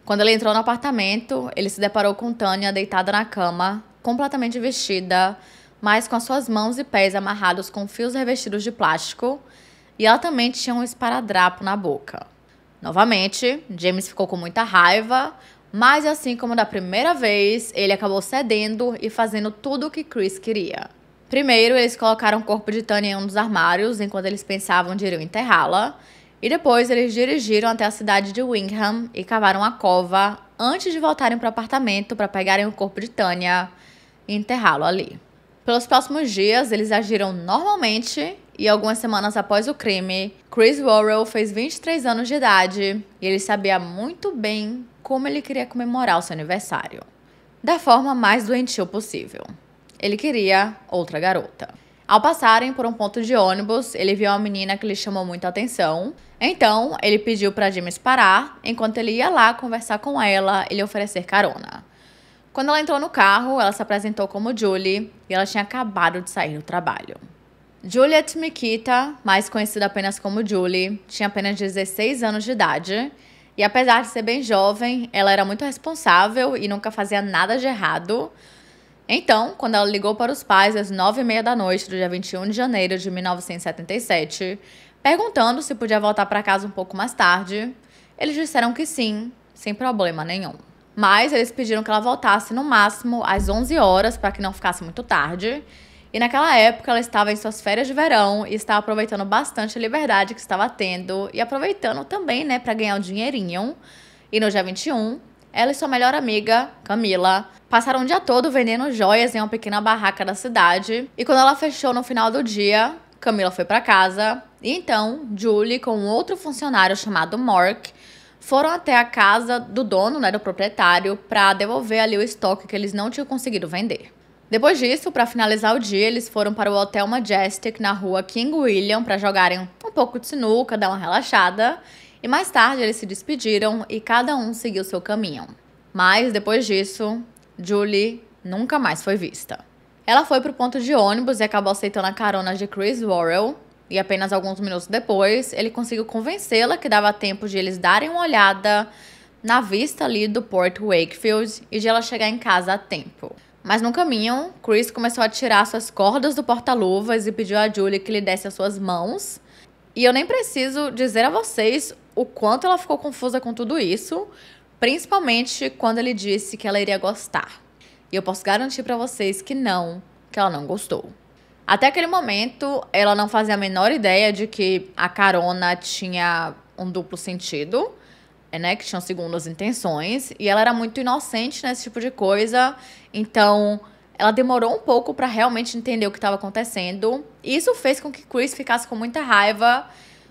Quando ele entrou no apartamento, ele se deparou com Tânia deitada na cama, completamente vestida, mas com as suas mãos e pés amarrados com fios revestidos de plástico, e ela também tinha um esparadrapo na boca. Novamente, James ficou com muita raiva, mas assim como da primeira vez, ele acabou cedendo e fazendo tudo o que Chris queria. Primeiro, eles colocaram o corpo de Tânia em um dos armários enquanto eles pensavam de ir enterrá-la, e depois eles dirigiram até a cidade de Wingham e cavaram a cova antes de voltarem para o apartamento para pegarem o corpo de Tânia e enterrá-lo ali. Pelos próximos dias, eles agiram normalmente e algumas semanas após o crime, Chris Worrell fez 23 anos de idade e ele sabia muito bem como ele queria comemorar o seu aniversário. Da forma mais doentil possível. Ele queria outra garota. Ao passarem por um ponto de ônibus, ele viu uma menina que lhe chamou muita atenção então, ele pediu para James parar, enquanto ele ia lá conversar com ela e lhe oferecer carona. Quando ela entrou no carro, ela se apresentou como Julie e ela tinha acabado de sair do trabalho. Juliet Mikita, mais conhecida apenas como Julie, tinha apenas 16 anos de idade e, apesar de ser bem jovem, ela era muito responsável e nunca fazia nada de errado. Então, quando ela ligou para os pais às 9h30 da noite do dia 21 de janeiro de 1977, Perguntando se podia voltar para casa um pouco mais tarde, eles disseram que sim, sem problema nenhum. Mas eles pediram que ela voltasse no máximo às 11 horas para que não ficasse muito tarde. E naquela época ela estava em suas férias de verão e estava aproveitando bastante a liberdade que estava tendo e aproveitando também, né, para ganhar um dinheirinho. E no dia 21, ela e sua melhor amiga, Camila, passaram o dia todo vendendo joias em uma pequena barraca da cidade. E quando ela fechou no final do dia, Camila foi para casa então, Julie com outro funcionário chamado Mark foram até a casa do dono, né, do proprietário, para devolver ali o estoque que eles não tinham conseguido vender. Depois disso, para finalizar o dia, eles foram para o Hotel Majestic na rua King William para jogarem um pouco de sinuca, dar uma relaxada, e mais tarde eles se despediram e cada um seguiu seu caminho. Mas depois disso, Julie nunca mais foi vista. Ela foi para o ponto de ônibus e acabou aceitando a carona de Chris Worrell, e apenas alguns minutos depois, ele conseguiu convencê-la que dava tempo de eles darem uma olhada na vista ali do Port Wakefield e de ela chegar em casa a tempo. Mas no caminho, Chris começou a tirar suas cordas do porta-luvas e pediu a Julie que lhe desse as suas mãos. E eu nem preciso dizer a vocês o quanto ela ficou confusa com tudo isso, principalmente quando ele disse que ela iria gostar. E eu posso garantir para vocês que não, que ela não gostou. Até aquele momento, ela não fazia a menor ideia de que a carona tinha um duplo sentido, é, né? Que tinham segundas intenções. E ela era muito inocente nesse tipo de coisa. Então, ela demorou um pouco para realmente entender o que estava acontecendo. E isso fez com que Chris ficasse com muita raiva,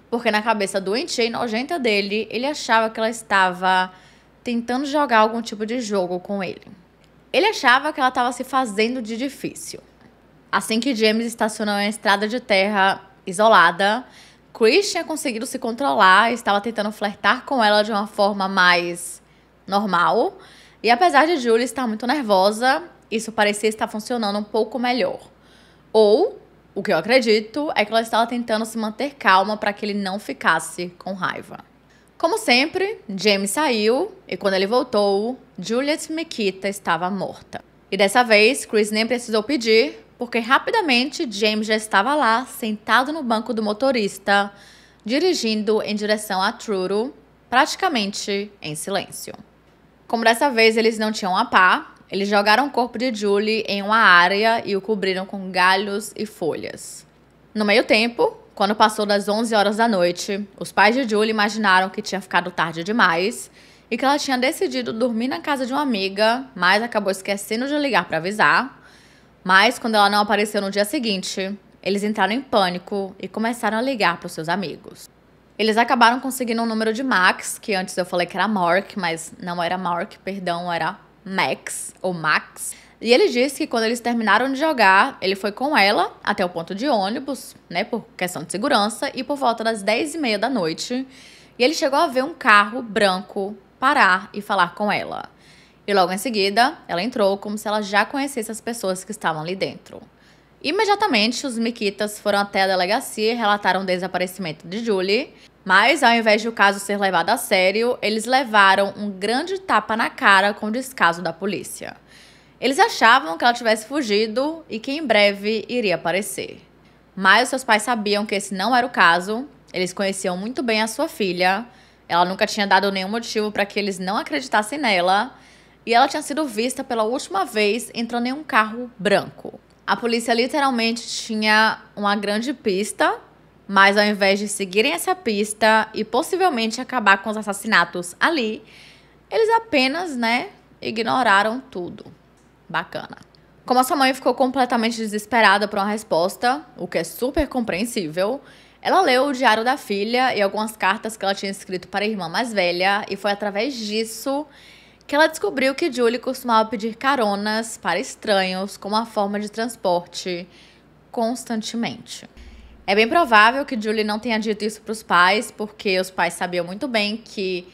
porque na cabeça doente e nojenta dele, ele achava que ela estava tentando jogar algum tipo de jogo com ele. Ele achava que ela estava se fazendo de difícil. Assim que James estacionou em uma estrada de terra isolada, Chris tinha conseguido se controlar e estava tentando flertar com ela de uma forma mais normal. E apesar de Julie estar muito nervosa, isso parecia estar funcionando um pouco melhor. Ou, o que eu acredito, é que ela estava tentando se manter calma para que ele não ficasse com raiva. Como sempre, James saiu e quando ele voltou, Juliet Mikita estava morta. E dessa vez, Chris nem precisou pedir, porque rapidamente James já estava lá, sentado no banco do motorista, dirigindo em direção a Truro, praticamente em silêncio. Como dessa vez eles não tinham a pá, eles jogaram o corpo de Julie em uma área e o cobriram com galhos e folhas. No meio tempo, quando passou das 11 horas da noite, os pais de Julie imaginaram que tinha ficado tarde demais e que ela tinha decidido dormir na casa de uma amiga, mas acabou esquecendo de ligar para avisar. Mas quando ela não apareceu no dia seguinte, eles entraram em pânico e começaram a ligar para os seus amigos. Eles acabaram conseguindo um número de Max, que antes eu falei que era Mark, mas não era Mark, perdão, era Max ou Max. E ele disse que quando eles terminaram de jogar, ele foi com ela até o ponto de ônibus, né, por questão de segurança, e por volta das 10 e meia da noite, e ele chegou a ver um carro branco parar e falar com ela. E logo em seguida, ela entrou como se ela já conhecesse as pessoas que estavam ali dentro. Imediatamente, os Miquitas foram até a delegacia e relataram o desaparecimento de Julie, mas ao invés de o caso ser levado a sério, eles levaram um grande tapa na cara com o descaso da polícia. Eles achavam que ela tivesse fugido e que em breve iria aparecer. Mas seus pais sabiam que esse não era o caso, eles conheciam muito bem a sua filha, ela nunca tinha dado nenhum motivo para que eles não acreditassem nela e ela tinha sido vista pela última vez entrando em um carro branco. A polícia literalmente tinha uma grande pista, mas ao invés de seguirem essa pista e possivelmente acabar com os assassinatos ali, eles apenas, né, ignoraram tudo. Bacana. Como a sua mãe ficou completamente desesperada por uma resposta, o que é super compreensível, ela leu o diário da filha e algumas cartas que ela tinha escrito para a irmã mais velha, e foi através disso que ela descobriu que Julie costumava pedir caronas para estranhos como uma forma de transporte constantemente. É bem provável que Julie não tenha dito isso para os pais, porque os pais sabiam muito bem que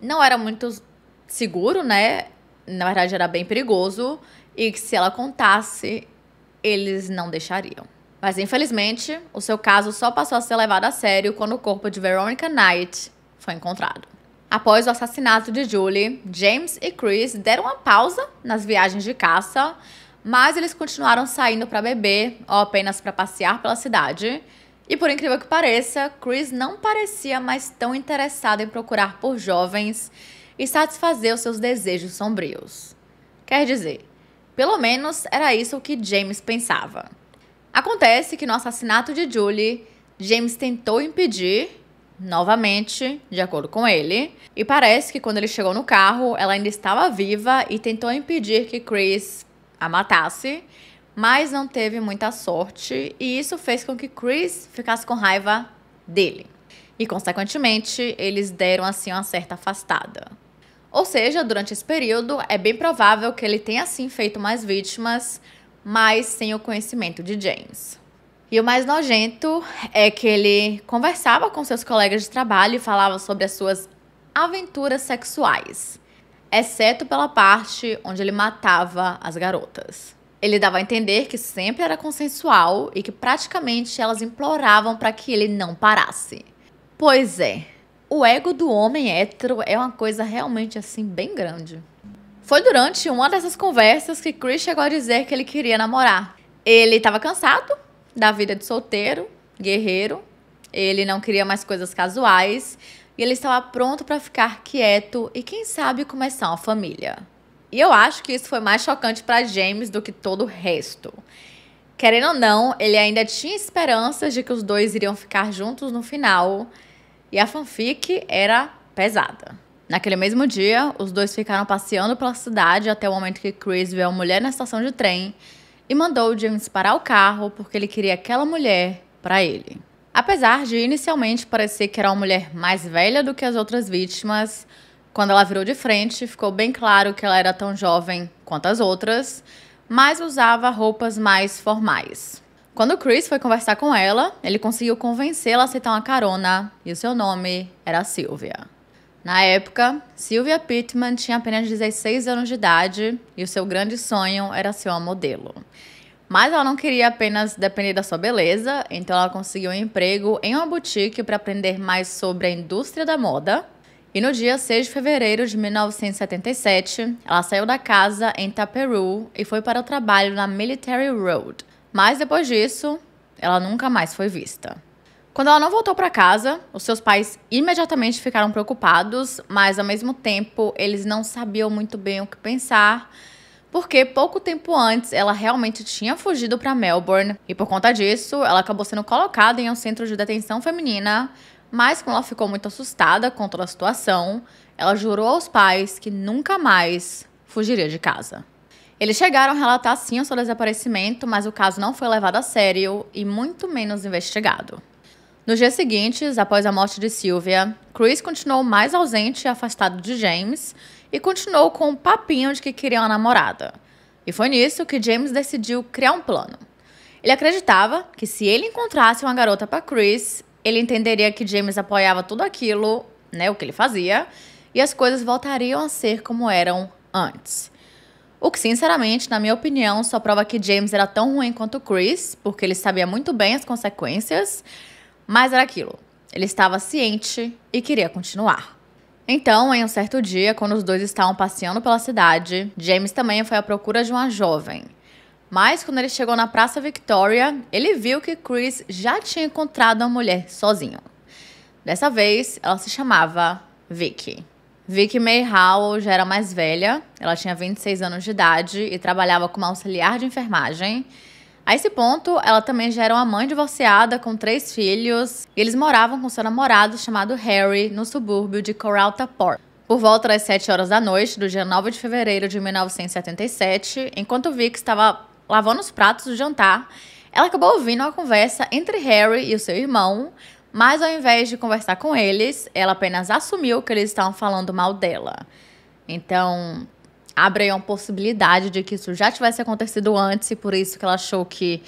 não era muito seguro, né? Na verdade, era bem perigoso e que se ela contasse, eles não deixariam. Mas infelizmente, o seu caso só passou a ser levado a sério quando o corpo de Veronica Knight foi encontrado. Após o assassinato de Julie, James e Chris deram uma pausa nas viagens de caça, mas eles continuaram saindo para beber ou apenas para passear pela cidade. E por incrível que pareça, Chris não parecia mais tão interessado em procurar por jovens e satisfazer os seus desejos sombrios. Quer dizer, pelo menos era isso o que James pensava. Acontece que no assassinato de Julie, James tentou impedir novamente, de acordo com ele. E parece que quando ele chegou no carro, ela ainda estava viva e tentou impedir que Chris a matasse, mas não teve muita sorte e isso fez com que Chris ficasse com raiva dele. E consequentemente, eles deram assim uma certa afastada. Ou seja, durante esse período, é bem provável que ele tenha assim feito mais vítimas, mas sem o conhecimento de James. E o mais nojento é que ele conversava com seus colegas de trabalho e falava sobre as suas aventuras sexuais, exceto pela parte onde ele matava as garotas. Ele dava a entender que sempre era consensual e que praticamente elas imploravam para que ele não parasse. Pois é, o ego do homem hétero é uma coisa realmente assim bem grande. Foi durante uma dessas conversas que Chris chegou a dizer que ele queria namorar. Ele estava cansado da vida de solteiro, guerreiro. Ele não queria mais coisas casuais e ele estava pronto para ficar quieto e quem sabe começar uma família. E eu acho que isso foi mais chocante para James do que todo o resto. Querendo ou não, ele ainda tinha esperanças de que os dois iriam ficar juntos no final, e a fanfic era pesada. Naquele mesmo dia, os dois ficaram passeando pela cidade até o momento que Chris vê uma mulher na estação de trem e mandou James parar o carro porque ele queria aquela mulher para ele. Apesar de inicialmente parecer que era uma mulher mais velha do que as outras vítimas, quando ela virou de frente, ficou bem claro que ela era tão jovem quanto as outras, mas usava roupas mais formais. Quando Chris foi conversar com ela, ele conseguiu convencê-la a aceitar uma carona e o seu nome era Sylvia. Na época, Sylvia Pittman tinha apenas 16 anos de idade e o seu grande sonho era ser uma modelo. Mas ela não queria apenas depender da sua beleza, então ela conseguiu um emprego em uma boutique para aprender mais sobre a indústria da moda. E no dia 6 de fevereiro de 1977, ela saiu da casa em Taperu e foi para o trabalho na Military Road. Mas depois disso, ela nunca mais foi vista. Quando ela não voltou para casa, os seus pais imediatamente ficaram preocupados, mas ao mesmo tempo eles não sabiam muito bem o que pensar, porque pouco tempo antes ela realmente tinha fugido para Melbourne e por conta disso ela acabou sendo colocada em um centro de detenção feminina. Mas como ela ficou muito assustada com toda a situação, ela jurou aos pais que nunca mais fugiria de casa. Eles chegaram a relatar sim o seu desaparecimento, mas o caso não foi levado a sério e muito menos investigado. Nos dias seguintes, após a morte de Sylvia, Chris continuou mais ausente e afastado de James e continuou com o um papinho de que queria uma namorada. E foi nisso que James decidiu criar um plano. Ele acreditava que se ele encontrasse uma garota para Chris, ele entenderia que James apoiava tudo aquilo, né, o que ele fazia, e as coisas voltariam a ser como eram antes. O que, sinceramente, na minha opinião, só prova que James era tão ruim quanto Chris, porque ele sabia muito bem as consequências, mas era aquilo. Ele estava ciente e queria continuar. Então, em um certo dia, quando os dois estavam passeando pela cidade, James também foi à procura de uma jovem. Mas quando ele chegou na Praça Victoria, ele viu que Chris já tinha encontrado uma mulher sozinho. Dessa vez, ela se chamava Vicky. Vicky May Howell já era mais velha, ela tinha 26 anos de idade e trabalhava como auxiliar de enfermagem a esse ponto, ela também já era uma mãe divorciada com três filhos e eles moravam com seu namorado chamado Harry no subúrbio de Port. Por volta das 7 horas da noite do dia 9 de fevereiro de 1977, enquanto Vic estava lavando os pratos do jantar, ela acabou ouvindo uma conversa entre Harry e o seu irmão, mas ao invés de conversar com eles, ela apenas assumiu que eles estavam falando mal dela. Então, abre aí uma possibilidade de que isso já tivesse acontecido antes e por isso que ela achou que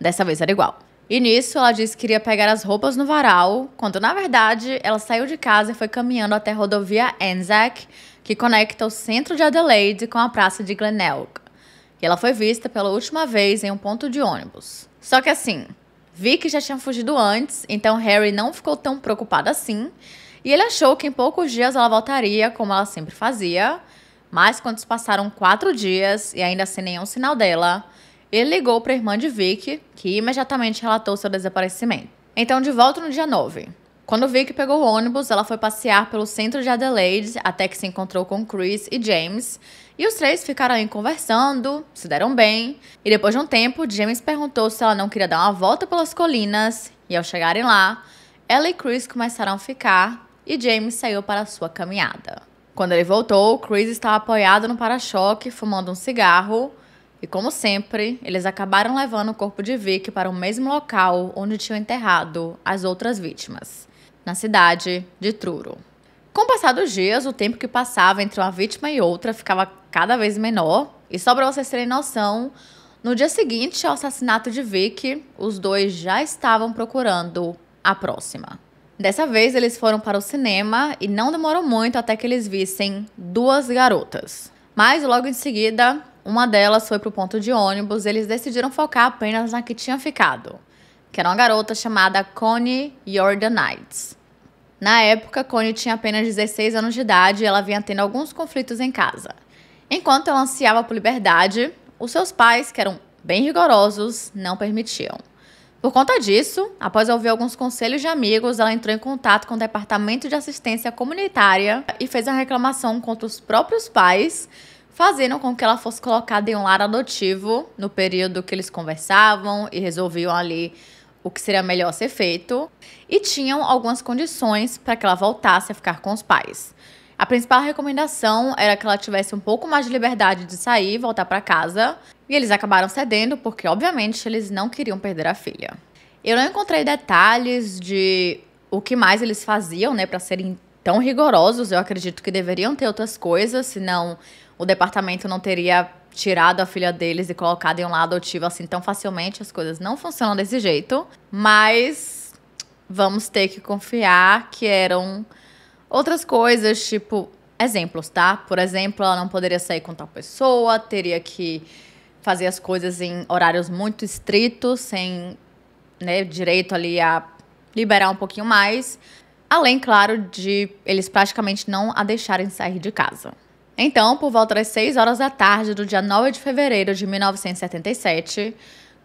dessa vez era igual. E nisso, ela disse que iria pegar as roupas no varal, quando na verdade ela saiu de casa e foi caminhando até a rodovia Anzac, que conecta o centro de Adelaide com a praça de Glenelg. E ela foi vista pela última vez em um ponto de ônibus. Só que assim, Vicky já tinha fugido antes, então Harry não ficou tão preocupado assim, e ele achou que em poucos dias ela voltaria, como ela sempre fazia, mas quando passaram quatro dias e ainda sem nenhum sinal dela, ele ligou para a irmã de Vic, que imediatamente relatou seu desaparecimento. Então, de volta no dia 9. Quando Vic pegou o ônibus, ela foi passear pelo centro de Adelaide até que se encontrou com Chris e James. E os três ficaram aí conversando, se deram bem. E depois de um tempo, James perguntou se ela não queria dar uma volta pelas colinas. E ao chegarem lá, ela e Chris começaram a ficar e James saiu para sua caminhada. Quando ele voltou, Chris estava apoiado no para-choque, fumando um cigarro. E como sempre, eles acabaram levando o corpo de Vic para o mesmo local onde tinham enterrado as outras vítimas, na cidade de Truro. Com o passar dos dias, o tempo que passava entre uma vítima e outra ficava cada vez menor. E só para vocês terem noção, no dia seguinte ao assassinato de Vic, os dois já estavam procurando a próxima. Dessa vez eles foram para o cinema e não demorou muito até que eles vissem duas garotas. Mas logo em seguida, uma delas foi para o ponto de ônibus e eles decidiram focar apenas na que tinha ficado, que era uma garota chamada Connie Jordanites. Na época, Connie tinha apenas 16 anos de idade e ela vinha tendo alguns conflitos em casa. Enquanto ela ansiava por liberdade, os seus pais, que eram bem rigorosos, não permitiam. Por conta disso, após ouvir alguns conselhos de amigos, ela entrou em contato com o Departamento de Assistência Comunitária e fez a reclamação contra os próprios pais, fazendo com que ela fosse colocada em um lar adotivo no período que eles conversavam e resolviam ali o que seria melhor ser feito, e tinham algumas condições para que ela voltasse a ficar com os pais. A principal recomendação era que ela tivesse um pouco mais de liberdade de sair, voltar para casa, e eles acabaram cedendo porque, obviamente, eles não queriam perder a filha. Eu não encontrei detalhes de o que mais eles faziam, né, para serem tão rigorosos. Eu acredito que deveriam ter outras coisas, senão o departamento não teria tirado a filha deles e colocado em um lado adotivo assim tão facilmente. As coisas não funcionam desse jeito, mas vamos ter que confiar que eram outras coisas, tipo exemplos, tá? Por exemplo, ela não poderia sair com tal pessoa, teria que fazer as coisas em horários muito estritos, sem né, direito ali a liberar um pouquinho mais. Além, claro, de eles praticamente não a deixarem sair de casa. Então, por volta das 6 horas da tarde do dia 9 de fevereiro de 1977,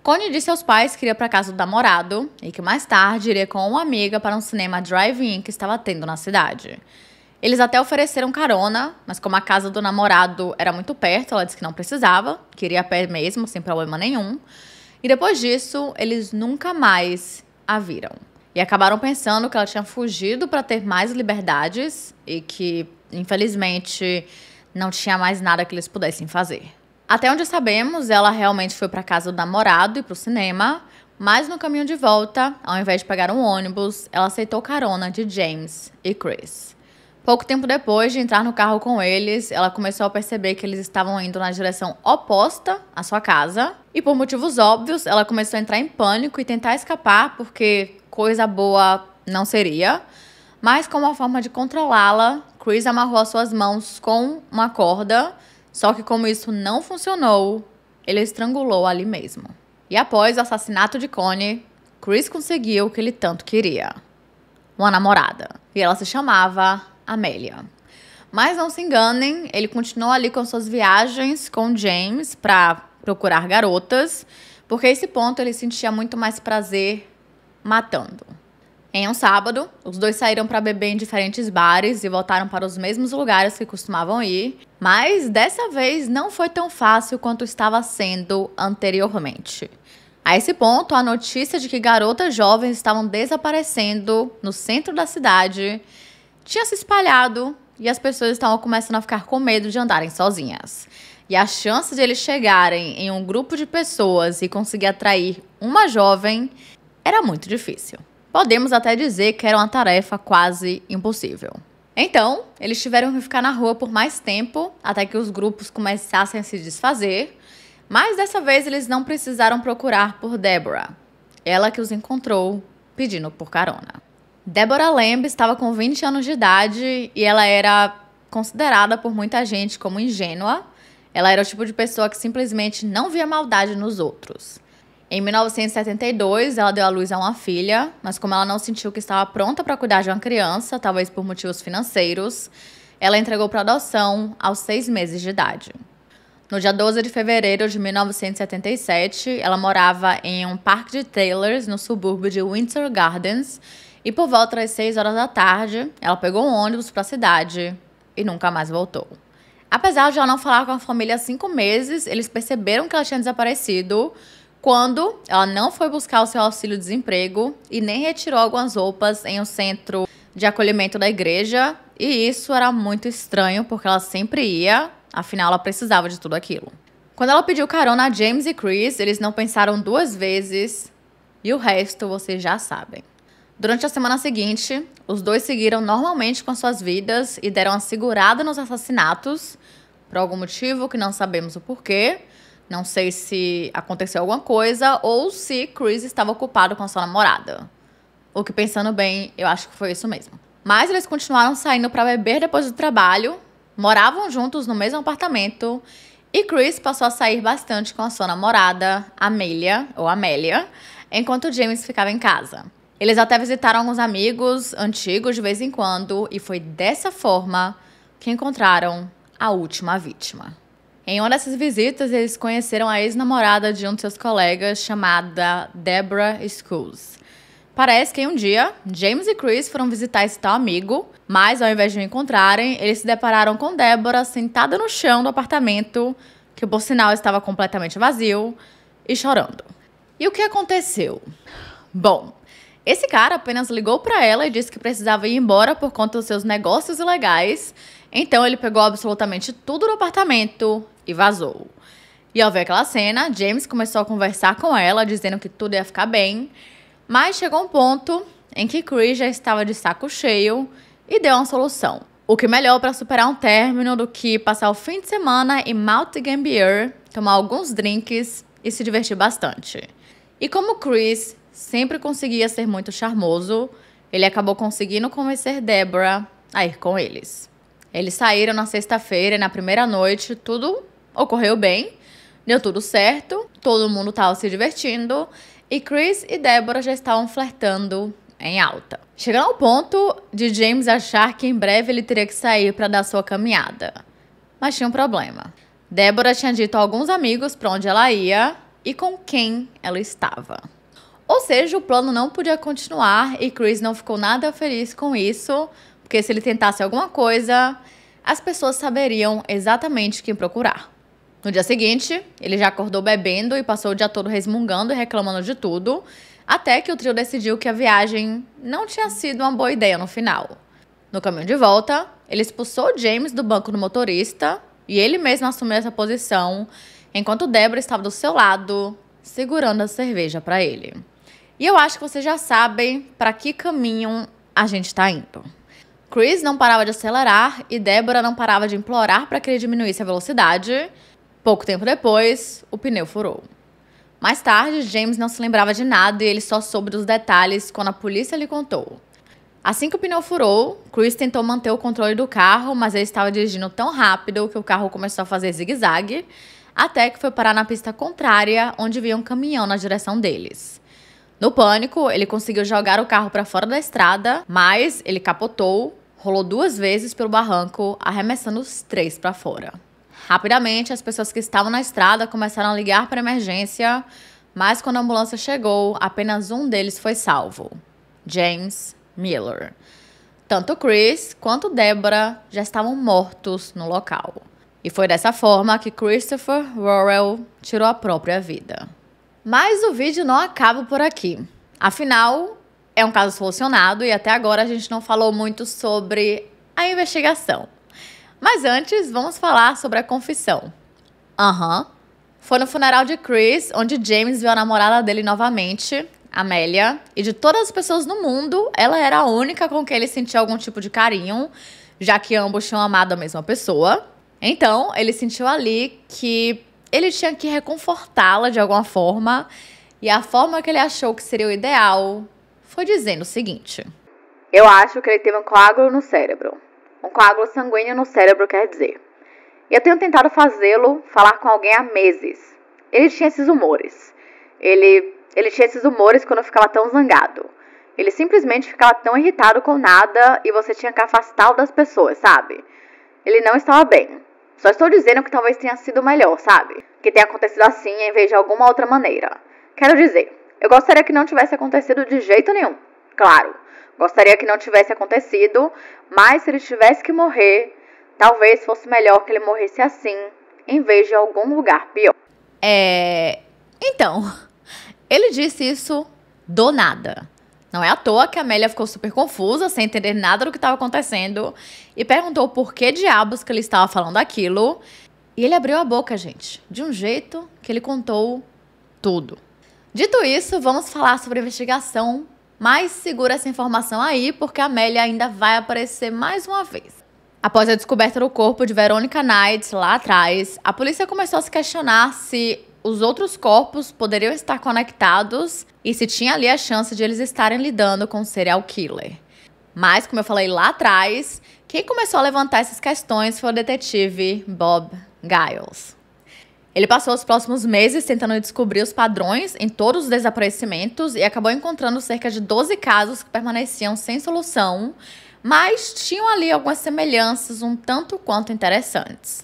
Connie disse aos pais que iria para casa do namorado e que mais tarde iria com uma amiga para um cinema drive-in que estava tendo na cidade. Eles até ofereceram carona, mas como a casa do namorado era muito perto, ela disse que não precisava, queria a pé mesmo, sem problema nenhum. E depois disso, eles nunca mais a viram. E acabaram pensando que ela tinha fugido para ter mais liberdades e que, infelizmente, não tinha mais nada que eles pudessem fazer. Até onde sabemos, ela realmente foi para casa do namorado e para o cinema, mas no caminho de volta, ao invés de pegar um ônibus, ela aceitou carona de James e Chris. Pouco tempo depois de entrar no carro com eles, ela começou a perceber que eles estavam indo na direção oposta à sua casa. E por motivos óbvios, ela começou a entrar em pânico e tentar escapar, porque coisa boa não seria. Mas, como uma forma de controlá-la, Chris amarrou as suas mãos com uma corda. Só que, como isso não funcionou, ele estrangulou ali mesmo. E após o assassinato de Connie, Chris conseguiu o que ele tanto queria: uma namorada. E ela se chamava Amélia. Mas não se enganem, ele continuou ali com suas viagens com James para procurar garotas, porque esse ponto ele sentia muito mais prazer matando. Em um sábado, os dois saíram para beber em diferentes bares e voltaram para os mesmos lugares que costumavam ir, mas dessa vez não foi tão fácil quanto estava sendo anteriormente. A esse ponto, a notícia de que garotas jovens estavam desaparecendo no centro da cidade tinha se espalhado e as pessoas estavam começando a ficar com medo de andarem sozinhas. E a chance de eles chegarem em um grupo de pessoas e conseguir atrair uma jovem era muito difícil. Podemos até dizer que era uma tarefa quase impossível. Então, eles tiveram que ficar na rua por mais tempo até que os grupos começassem a se desfazer, mas dessa vez eles não precisaram procurar por Deborah, ela que os encontrou pedindo por carona. Débora Lamb estava com 20 anos de idade e ela era considerada por muita gente como ingênua. Ela era o tipo de pessoa que simplesmente não via maldade nos outros. Em 1972, ela deu à luz a uma filha, mas como ela não sentiu que estava pronta para cuidar de uma criança, talvez por motivos financeiros, ela entregou para adoção aos seis meses de idade. No dia 12 de fevereiro de 1977, ela morava em um parque de trailers no subúrbio de Windsor Gardens e por volta das 6 horas da tarde, ela pegou um ônibus para a cidade e nunca mais voltou. Apesar de ela não falar com a família há cinco meses, eles perceberam que ela tinha desaparecido quando ela não foi buscar o seu auxílio-desemprego e nem retirou algumas roupas em um centro de acolhimento da igreja. E isso era muito estranho porque ela sempre ia, afinal ela precisava de tudo aquilo. Quando ela pediu carona a James e Chris, eles não pensaram duas vezes e o resto vocês já sabem. Durante a semana seguinte, os dois seguiram normalmente com suas vidas e deram a segurada nos assassinatos, por algum motivo que não sabemos o porquê. Não sei se aconteceu alguma coisa ou se Chris estava ocupado com a sua namorada. O que, pensando bem, eu acho que foi isso mesmo. Mas eles continuaram saindo para beber depois do trabalho, moravam juntos no mesmo apartamento e Chris passou a sair bastante com a sua namorada, Amelia, ou Amélia, enquanto James ficava em casa. Eles até visitaram alguns amigos antigos de vez em quando e foi dessa forma que encontraram a última vítima. Em uma dessas visitas, eles conheceram a ex-namorada de um de seus colegas chamada Deborah Schools. Parece que em um dia, James e Chris foram visitar esse tal amigo, mas ao invés de o encontrarem, eles se depararam com Deborah sentada no chão do apartamento, que por sinal estava completamente vazio, e chorando. E o que aconteceu? Bom, esse cara apenas ligou para ela e disse que precisava ir embora por conta dos seus negócios ilegais. Então ele pegou absolutamente tudo do apartamento e vazou. E ao ver aquela cena, James começou a conversar com ela, dizendo que tudo ia ficar bem. Mas chegou um ponto em que Chris já estava de saco cheio e deu uma solução. O que melhor para superar um término do que passar o fim de semana em Malt Gambier, tomar alguns drinks e se divertir bastante. E como Chris sempre conseguia ser muito charmoso, ele acabou conseguindo convencer Débora a ir com eles. Eles saíram na sexta-feira e na primeira noite tudo ocorreu bem, deu tudo certo, todo mundo estava se divertindo e Chris e Débora já estavam flertando em alta. Chegando ao ponto de James achar que em breve ele teria que sair para dar sua caminhada. Mas tinha um problema. Débora tinha dito a alguns amigos para onde ela ia e com quem ela estava. Ou seja, o plano não podia continuar e Chris não ficou nada feliz com isso, porque se ele tentasse alguma coisa, as pessoas saberiam exatamente quem procurar. No dia seguinte, ele já acordou bebendo e passou o dia todo resmungando e reclamando de tudo, até que o trio decidiu que a viagem não tinha sido uma boa ideia no final. No caminho de volta, ele expulsou James do banco do motorista e ele mesmo assumiu essa posição, enquanto Deborah estava do seu lado, segurando a cerveja para ele. E eu acho que vocês já sabem para que caminho a gente está indo. Chris não parava de acelerar e Débora não parava de implorar para que ele diminuísse a velocidade. Pouco tempo depois, o pneu furou. Mais tarde, James não se lembrava de nada e ele só soube dos detalhes quando a polícia lhe contou. Assim que o pneu furou, Chris tentou manter o controle do carro, mas ele estava dirigindo tão rápido que o carro começou a fazer zigue-zague, até que foi parar na pista contrária, onde vinha um caminhão na direção deles. No pânico, ele conseguiu jogar o carro para fora da estrada, mas ele capotou, rolou duas vezes pelo barranco, arremessando os três para fora. Rapidamente, as pessoas que estavam na estrada começaram a ligar para emergência, mas quando a ambulância chegou, apenas um deles foi salvo: James Miller. Tanto Chris quanto Deborah já estavam mortos no local. E foi dessa forma que Christopher Worrell tirou a própria vida. Mas o vídeo não acaba por aqui. Afinal, é um caso solucionado e até agora a gente não falou muito sobre a investigação. Mas antes, vamos falar sobre a confissão. Aham. Uhum. Foi no funeral de Chris, onde James viu a namorada dele novamente, Amélia, e de todas as pessoas no mundo, ela era a única com quem ele sentia algum tipo de carinho, já que ambos tinham amado a mesma pessoa. Então, ele sentiu ali que ele tinha que reconfortá-la de alguma forma, e a forma que ele achou que seria o ideal foi dizendo o seguinte: Eu acho que ele teve um coágulo no cérebro. Um coágulo sanguíneo no cérebro quer dizer. Eu tenho tentado fazê-lo falar com alguém há meses. Ele tinha esses humores. Ele, ele tinha esses humores quando ficava tão zangado. Ele simplesmente ficava tão irritado com nada e você tinha que afastá-lo das pessoas, sabe? Ele não estava bem. Só estou dizendo que talvez tenha sido melhor, sabe? Que tenha acontecido assim em vez de alguma outra maneira. Quero dizer, eu gostaria que não tivesse acontecido de jeito nenhum. Claro, gostaria que não tivesse acontecido, mas se ele tivesse que morrer, talvez fosse melhor que ele morresse assim, em vez de algum lugar pior. É. Então, ele disse isso do nada. Não é à toa que a Amélia ficou super confusa, sem entender nada do que estava acontecendo, e perguntou por que diabos que ele estava falando aquilo. E ele abriu a boca, gente, de um jeito que ele contou tudo. Dito isso, vamos falar sobre a investigação, mas segura essa informação aí, porque a Amélia ainda vai aparecer mais uma vez. Após a descoberta do corpo de Veronica Knight lá atrás, a polícia começou a se questionar se os outros corpos poderiam estar conectados e se tinha ali a chance de eles estarem lidando com o serial killer. Mas, como eu falei lá atrás, quem começou a levantar essas questões foi o detetive Bob Giles. Ele passou os próximos meses tentando descobrir os padrões em todos os desaparecimentos e acabou encontrando cerca de 12 casos que permaneciam sem solução, mas tinham ali algumas semelhanças um tanto quanto interessantes.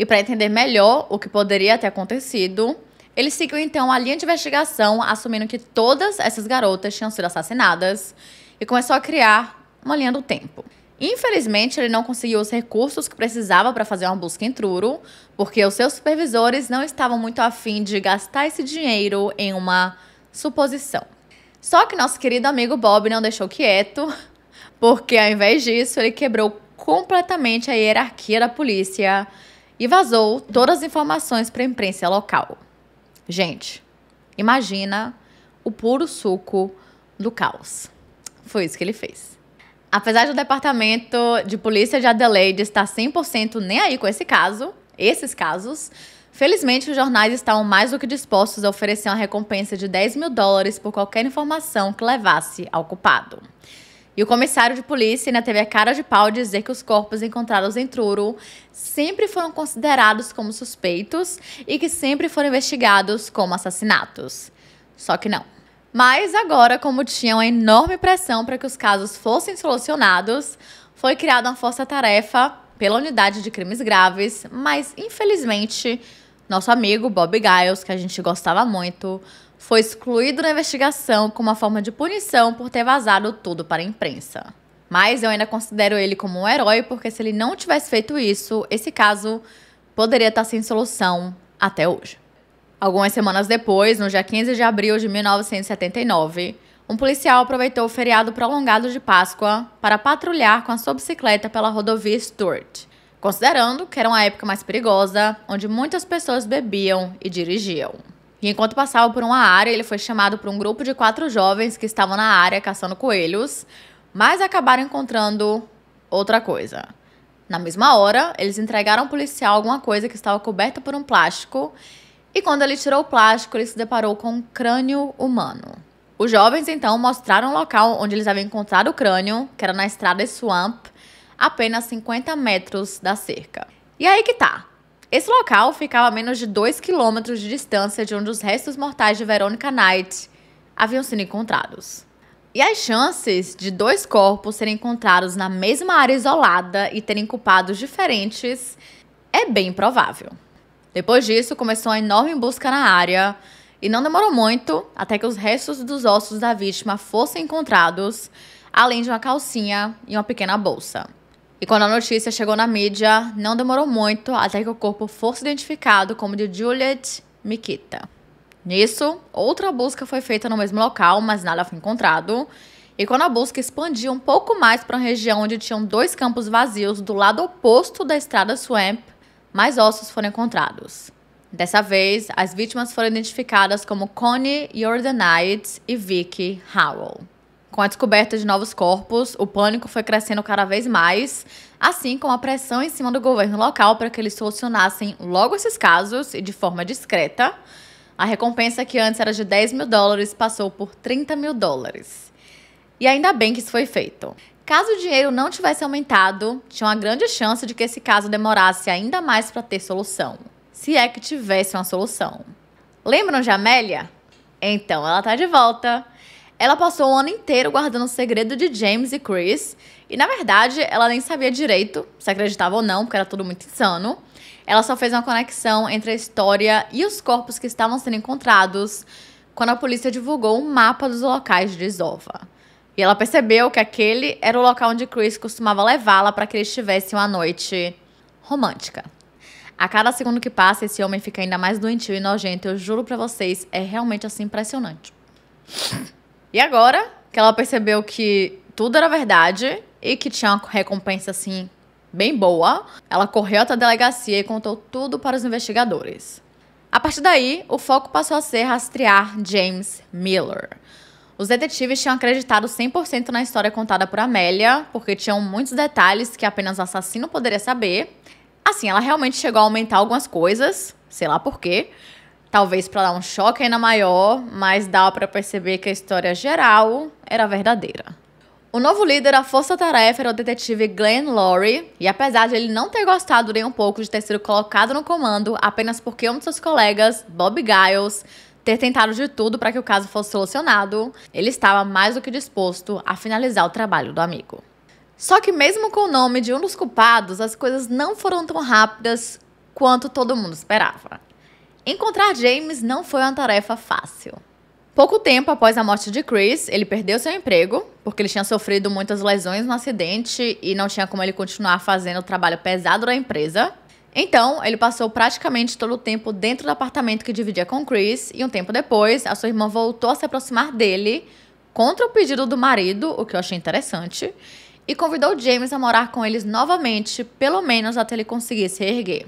E para entender melhor o que poderia ter acontecido, eles seguiu então a linha de investigação, assumindo que todas essas garotas tinham sido assassinadas e começou a criar uma linha do tempo. Infelizmente, ele não conseguiu os recursos que precisava para fazer uma busca em Truro, porque os seus supervisores não estavam muito afim de gastar esse dinheiro em uma suposição. Só que nosso querido amigo Bob não deixou quieto, porque ao invés disso, ele quebrou completamente a hierarquia da polícia e vazou todas as informações para a imprensa local. Gente, imagina o puro suco do caos. Foi isso que ele fez. Apesar do departamento de polícia de Adelaide estar 100% nem aí com esse caso, esses casos, felizmente os jornais estavam mais do que dispostos a oferecer uma recompensa de 10 mil dólares por qualquer informação que levasse ao culpado. E o comissário de polícia ainda né, teve a cara de pau dizer que os corpos encontrados em Truro sempre foram considerados como suspeitos e que sempre foram investigados como assassinatos. Só que não. Mas agora, como tinha uma enorme pressão para que os casos fossem solucionados, foi criada uma força-tarefa pela unidade de crimes graves, mas infelizmente, nosso amigo Bob Giles, que a gente gostava muito, foi excluído da investigação como uma forma de punição por ter vazado tudo para a imprensa. Mas eu ainda considero ele como um herói, porque se ele não tivesse feito isso, esse caso poderia estar sem solução até hoje. Algumas semanas depois, no dia 15 de abril de 1979, um policial aproveitou o feriado prolongado de Páscoa para patrulhar com a sua bicicleta pela rodovia Stuart, considerando que era uma época mais perigosa, onde muitas pessoas bebiam e dirigiam. E enquanto passava por uma área, ele foi chamado por um grupo de quatro jovens que estavam na área caçando coelhos, mas acabaram encontrando outra coisa. Na mesma hora, eles entregaram ao policial alguma coisa que estava coberta por um plástico, e quando ele tirou o plástico, ele se deparou com um crânio humano. Os jovens então mostraram o local onde eles haviam encontrado o crânio, que era na estrada Swamp, apenas 50 metros da cerca. E aí que tá. Esse local ficava a menos de 2 quilômetros de distância de onde os restos mortais de Veronica Knight haviam sido encontrados. E as chances de dois corpos serem encontrados na mesma área isolada e terem culpados diferentes é bem provável. Depois disso, começou uma enorme busca na área e não demorou muito até que os restos dos ossos da vítima fossem encontrados, além de uma calcinha e uma pequena bolsa. E quando a notícia chegou na mídia, não demorou muito até que o corpo fosse identificado como de Juliet Mikita. Nisso, outra busca foi feita no mesmo local, mas nada foi encontrado. E quando a busca expandiu um pouco mais para uma região onde tinham dois campos vazios do lado oposto da estrada Swamp, mais ossos foram encontrados. Dessa vez, as vítimas foram identificadas como Connie Jordanite e Vicky Howell. Com a descoberta de novos corpos, o pânico foi crescendo cada vez mais, assim como a pressão em cima do governo local para que eles solucionassem logo esses casos e de forma discreta. A recompensa que antes era de 10 mil dólares passou por 30 mil dólares. E ainda bem que isso foi feito. Caso o dinheiro não tivesse aumentado, tinha uma grande chance de que esse caso demorasse ainda mais para ter solução. Se é que tivesse uma solução. Lembram de Amélia? Então ela está de volta. Ela passou o ano inteiro guardando o segredo de James e Chris. E na verdade, ela nem sabia direito se acreditava ou não, porque era tudo muito insano. Ela só fez uma conexão entre a história e os corpos que estavam sendo encontrados quando a polícia divulgou um mapa dos locais de desova. E ela percebeu que aquele era o local onde Chris costumava levá-la para que eles tivessem uma noite romântica. A cada segundo que passa, esse homem fica ainda mais doentio e nojento. Eu juro para vocês, é realmente assim impressionante. E agora que ela percebeu que tudo era verdade e que tinha uma recompensa assim bem boa, ela correu até a delegacia e contou tudo para os investigadores. A partir daí, o foco passou a ser rastrear James Miller. Os detetives tinham acreditado 100% na história contada por Amélia, porque tinham muitos detalhes que apenas o assassino poderia saber. Assim, ela realmente chegou a aumentar algumas coisas, sei lá porquê, talvez para dar um choque ainda maior, mas dá para perceber que a história geral era verdadeira. O novo líder da Força Tarefa era o detetive Glenn Laurie, e apesar de ele não ter gostado nem um pouco de ter sido colocado no comando apenas porque um de seus colegas, Bob Giles, ter tentado de tudo para que o caso fosse solucionado, ele estava mais do que disposto a finalizar o trabalho do amigo. Só que mesmo com o nome de um dos culpados, as coisas não foram tão rápidas quanto todo mundo esperava. Encontrar James não foi uma tarefa fácil. Pouco tempo após a morte de Chris, ele perdeu seu emprego, porque ele tinha sofrido muitas lesões no acidente e não tinha como ele continuar fazendo o trabalho pesado da empresa. Então, ele passou praticamente todo o tempo dentro do apartamento que dividia com Chris, e um tempo depois, a sua irmã voltou a se aproximar dele, contra o pedido do marido, o que eu achei interessante, e convidou James a morar com eles novamente, pelo menos até ele conseguir se erguer.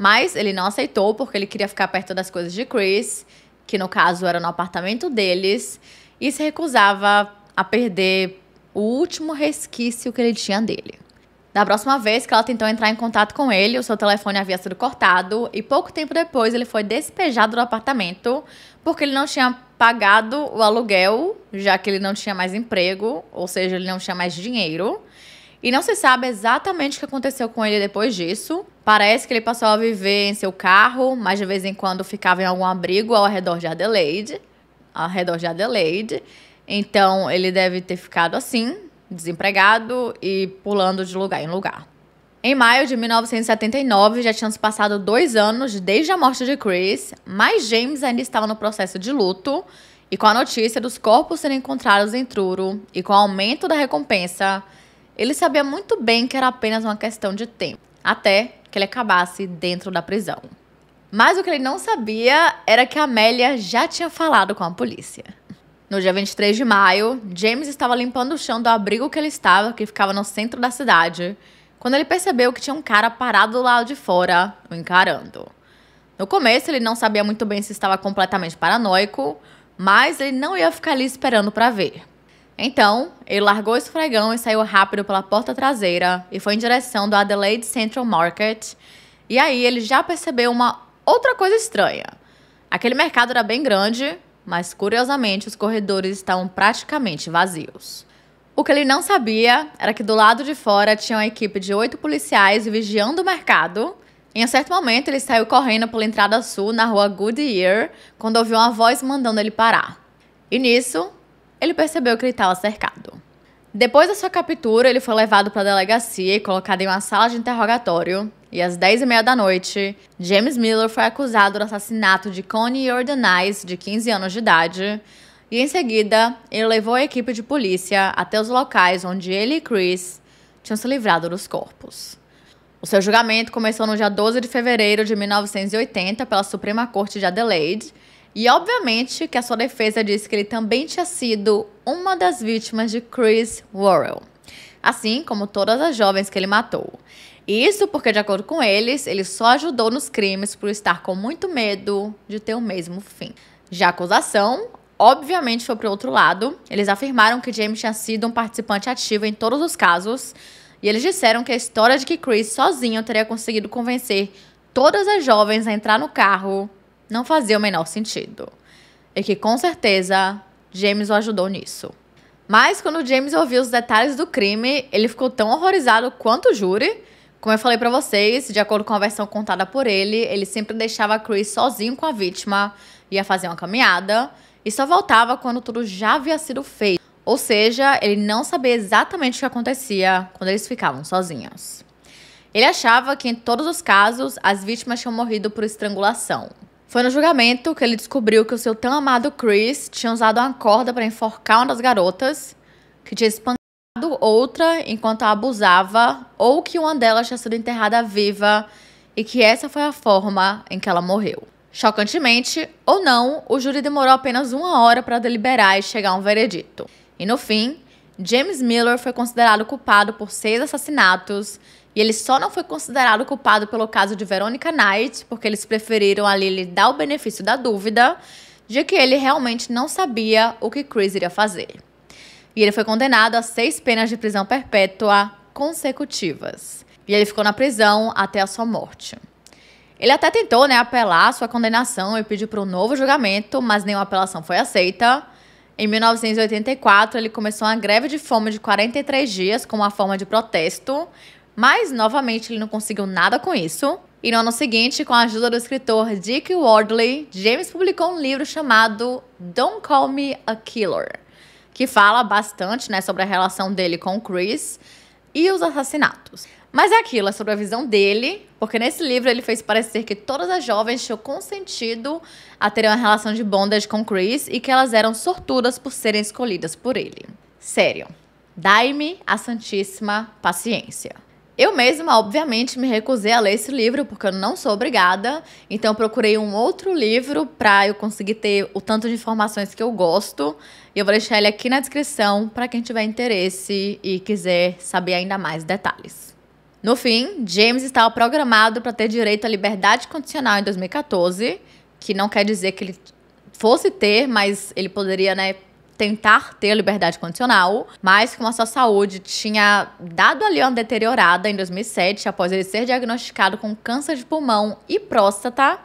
Mas ele não aceitou porque ele queria ficar perto das coisas de Chris, que no caso era no apartamento deles, e se recusava a perder o último resquício que ele tinha dele. Da próxima vez que ela tentou entrar em contato com ele, o seu telefone havia sido cortado e pouco tempo depois ele foi despejado do apartamento porque ele não tinha pagado o aluguel, já que ele não tinha mais emprego, ou seja, ele não tinha mais dinheiro. E não se sabe exatamente o que aconteceu com ele depois disso, Parece que ele passou a viver em seu carro, mas de vez em quando ficava em algum abrigo ao redor de Adelaide. Ao redor de Adelaide. Então ele deve ter ficado assim, desempregado e pulando de lugar em lugar. Em maio de 1979, já tinham se passado dois anos desde a morte de Chris, mas James ainda estava no processo de luto. E com a notícia dos corpos serem encontrados em Truro e com o aumento da recompensa, ele sabia muito bem que era apenas uma questão de tempo até que ele acabasse dentro da prisão. Mas o que ele não sabia era que a Amélia já tinha falado com a polícia. No dia 23 de maio, James estava limpando o chão do abrigo que ele estava, que ficava no centro da cidade, quando ele percebeu que tinha um cara parado do lado de fora, o encarando. No começo, ele não sabia muito bem se estava completamente paranoico, mas ele não ia ficar ali esperando para ver. Então, ele largou o esfregão e saiu rápido pela porta traseira e foi em direção do Adelaide Central Market. E aí ele já percebeu uma outra coisa estranha. Aquele mercado era bem grande, mas curiosamente os corredores estavam praticamente vazios. O que ele não sabia era que do lado de fora tinha uma equipe de oito policiais vigiando o mercado. Em um certo momento, ele saiu correndo pela entrada sul na rua Goodyear quando ouviu uma voz mandando ele parar. E nisso, ele percebeu que ele estava cercado. Depois da sua captura, ele foi levado para a delegacia e colocado em uma sala de interrogatório. E às 10h30 da noite, James Miller foi acusado do assassinato de Connie Ordonez, de 15 anos de idade. E em seguida, ele levou a equipe de polícia até os locais onde ele e Chris tinham se livrado dos corpos. O seu julgamento começou no dia 12 de fevereiro de 1980 pela Suprema Corte de Adelaide e obviamente que a sua defesa disse que ele também tinha sido uma das vítimas de Chris Worrell, assim como todas as jovens que ele matou. Isso porque, de acordo com eles, ele só ajudou nos crimes por estar com muito medo de ter o mesmo fim. Já a acusação, obviamente, foi para o outro lado. Eles afirmaram que James tinha sido um participante ativo em todos os casos, e eles disseram que a história de que Chris sozinho teria conseguido convencer todas as jovens a entrar no carro não fazia o menor sentido. E que com certeza James o ajudou nisso. Mas quando James ouviu os detalhes do crime, ele ficou tão horrorizado quanto o júri. Como eu falei para vocês, de acordo com a versão contada por ele, ele sempre deixava Chris sozinho com a vítima, ia fazer uma caminhada e só voltava quando tudo já havia sido feito. Ou seja, ele não sabia exatamente o que acontecia quando eles ficavam sozinhos. Ele achava que em todos os casos as vítimas tinham morrido por estrangulação, foi no julgamento que ele descobriu que o seu tão amado Chris tinha usado uma corda para enforcar uma das garotas, que tinha espancado outra enquanto a abusava, ou que uma delas tinha sido enterrada viva e que essa foi a forma em que ela morreu. Chocantemente ou não, o júri demorou apenas uma hora para deliberar e chegar a um veredito. E no fim, James Miller foi considerado culpado por seis assassinatos e ele só não foi considerado culpado pelo caso de Veronica Knight, porque eles preferiram ali lhe dar o benefício da dúvida de que ele realmente não sabia o que Chris iria fazer. E ele foi condenado a seis penas de prisão perpétua consecutivas. E ele ficou na prisão até a sua morte. Ele até tentou né, apelar a sua condenação e pedir para um novo julgamento, mas nenhuma apelação foi aceita. Em 1984, ele começou uma greve de fome de 43 dias como uma forma de protesto, mas, novamente, ele não conseguiu nada com isso. E no ano seguinte, com a ajuda do escritor Dick Wardley, James publicou um livro chamado Don't Call Me a Killer, que fala bastante né, sobre a relação dele com Chris e os assassinatos. Mas é aquilo, é sobre a visão dele, porque nesse livro ele fez parecer que todas as jovens tinham consentido a terem uma relação de bondage com Chris e que elas eram sortudas por serem escolhidas por ele. Sério, dai-me a santíssima paciência. Eu mesma, obviamente, me recusei a ler esse livro porque eu não sou obrigada. Então procurei um outro livro para eu conseguir ter o tanto de informações que eu gosto. E eu vou deixar ele aqui na descrição para quem tiver interesse e quiser saber ainda mais detalhes. No fim, James estava programado para ter direito à liberdade condicional em 2014, que não quer dizer que ele fosse ter, mas ele poderia, né, tentar ter liberdade condicional, mas como a sua saúde tinha dado ali uma deteriorada em 2007, após ele ser diagnosticado com câncer de pulmão e próstata,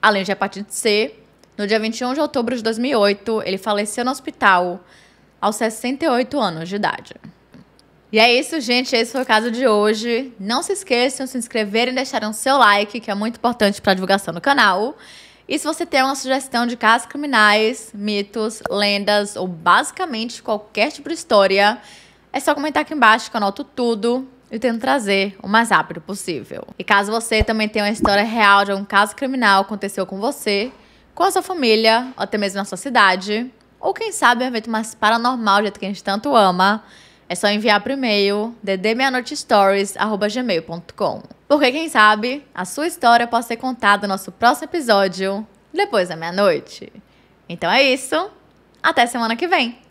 além de hepatite C. No dia 21 de outubro de 2008, ele faleceu no hospital aos 68 anos de idade. E é isso, gente. Esse foi o caso de hoje. Não se esqueçam de se inscreverem e deixarem o seu like, que é muito importante para a divulgação do canal. E se você tem uma sugestão de casos criminais, mitos, lendas ou basicamente qualquer tipo de história, é só comentar aqui embaixo que eu anoto tudo e tento trazer o mais rápido possível. E caso você também tenha uma história real de algum caso criminal que aconteceu com você, com a sua família, ou até mesmo na sua cidade, ou quem sabe um evento mais paranormal, do jeito que a gente tanto ama, é só enviar para o e-mail ddmeianoitestories.gmail.com Porque quem sabe, a sua história pode ser contada no nosso próximo episódio, depois da meia-noite. Então é isso, até semana que vem!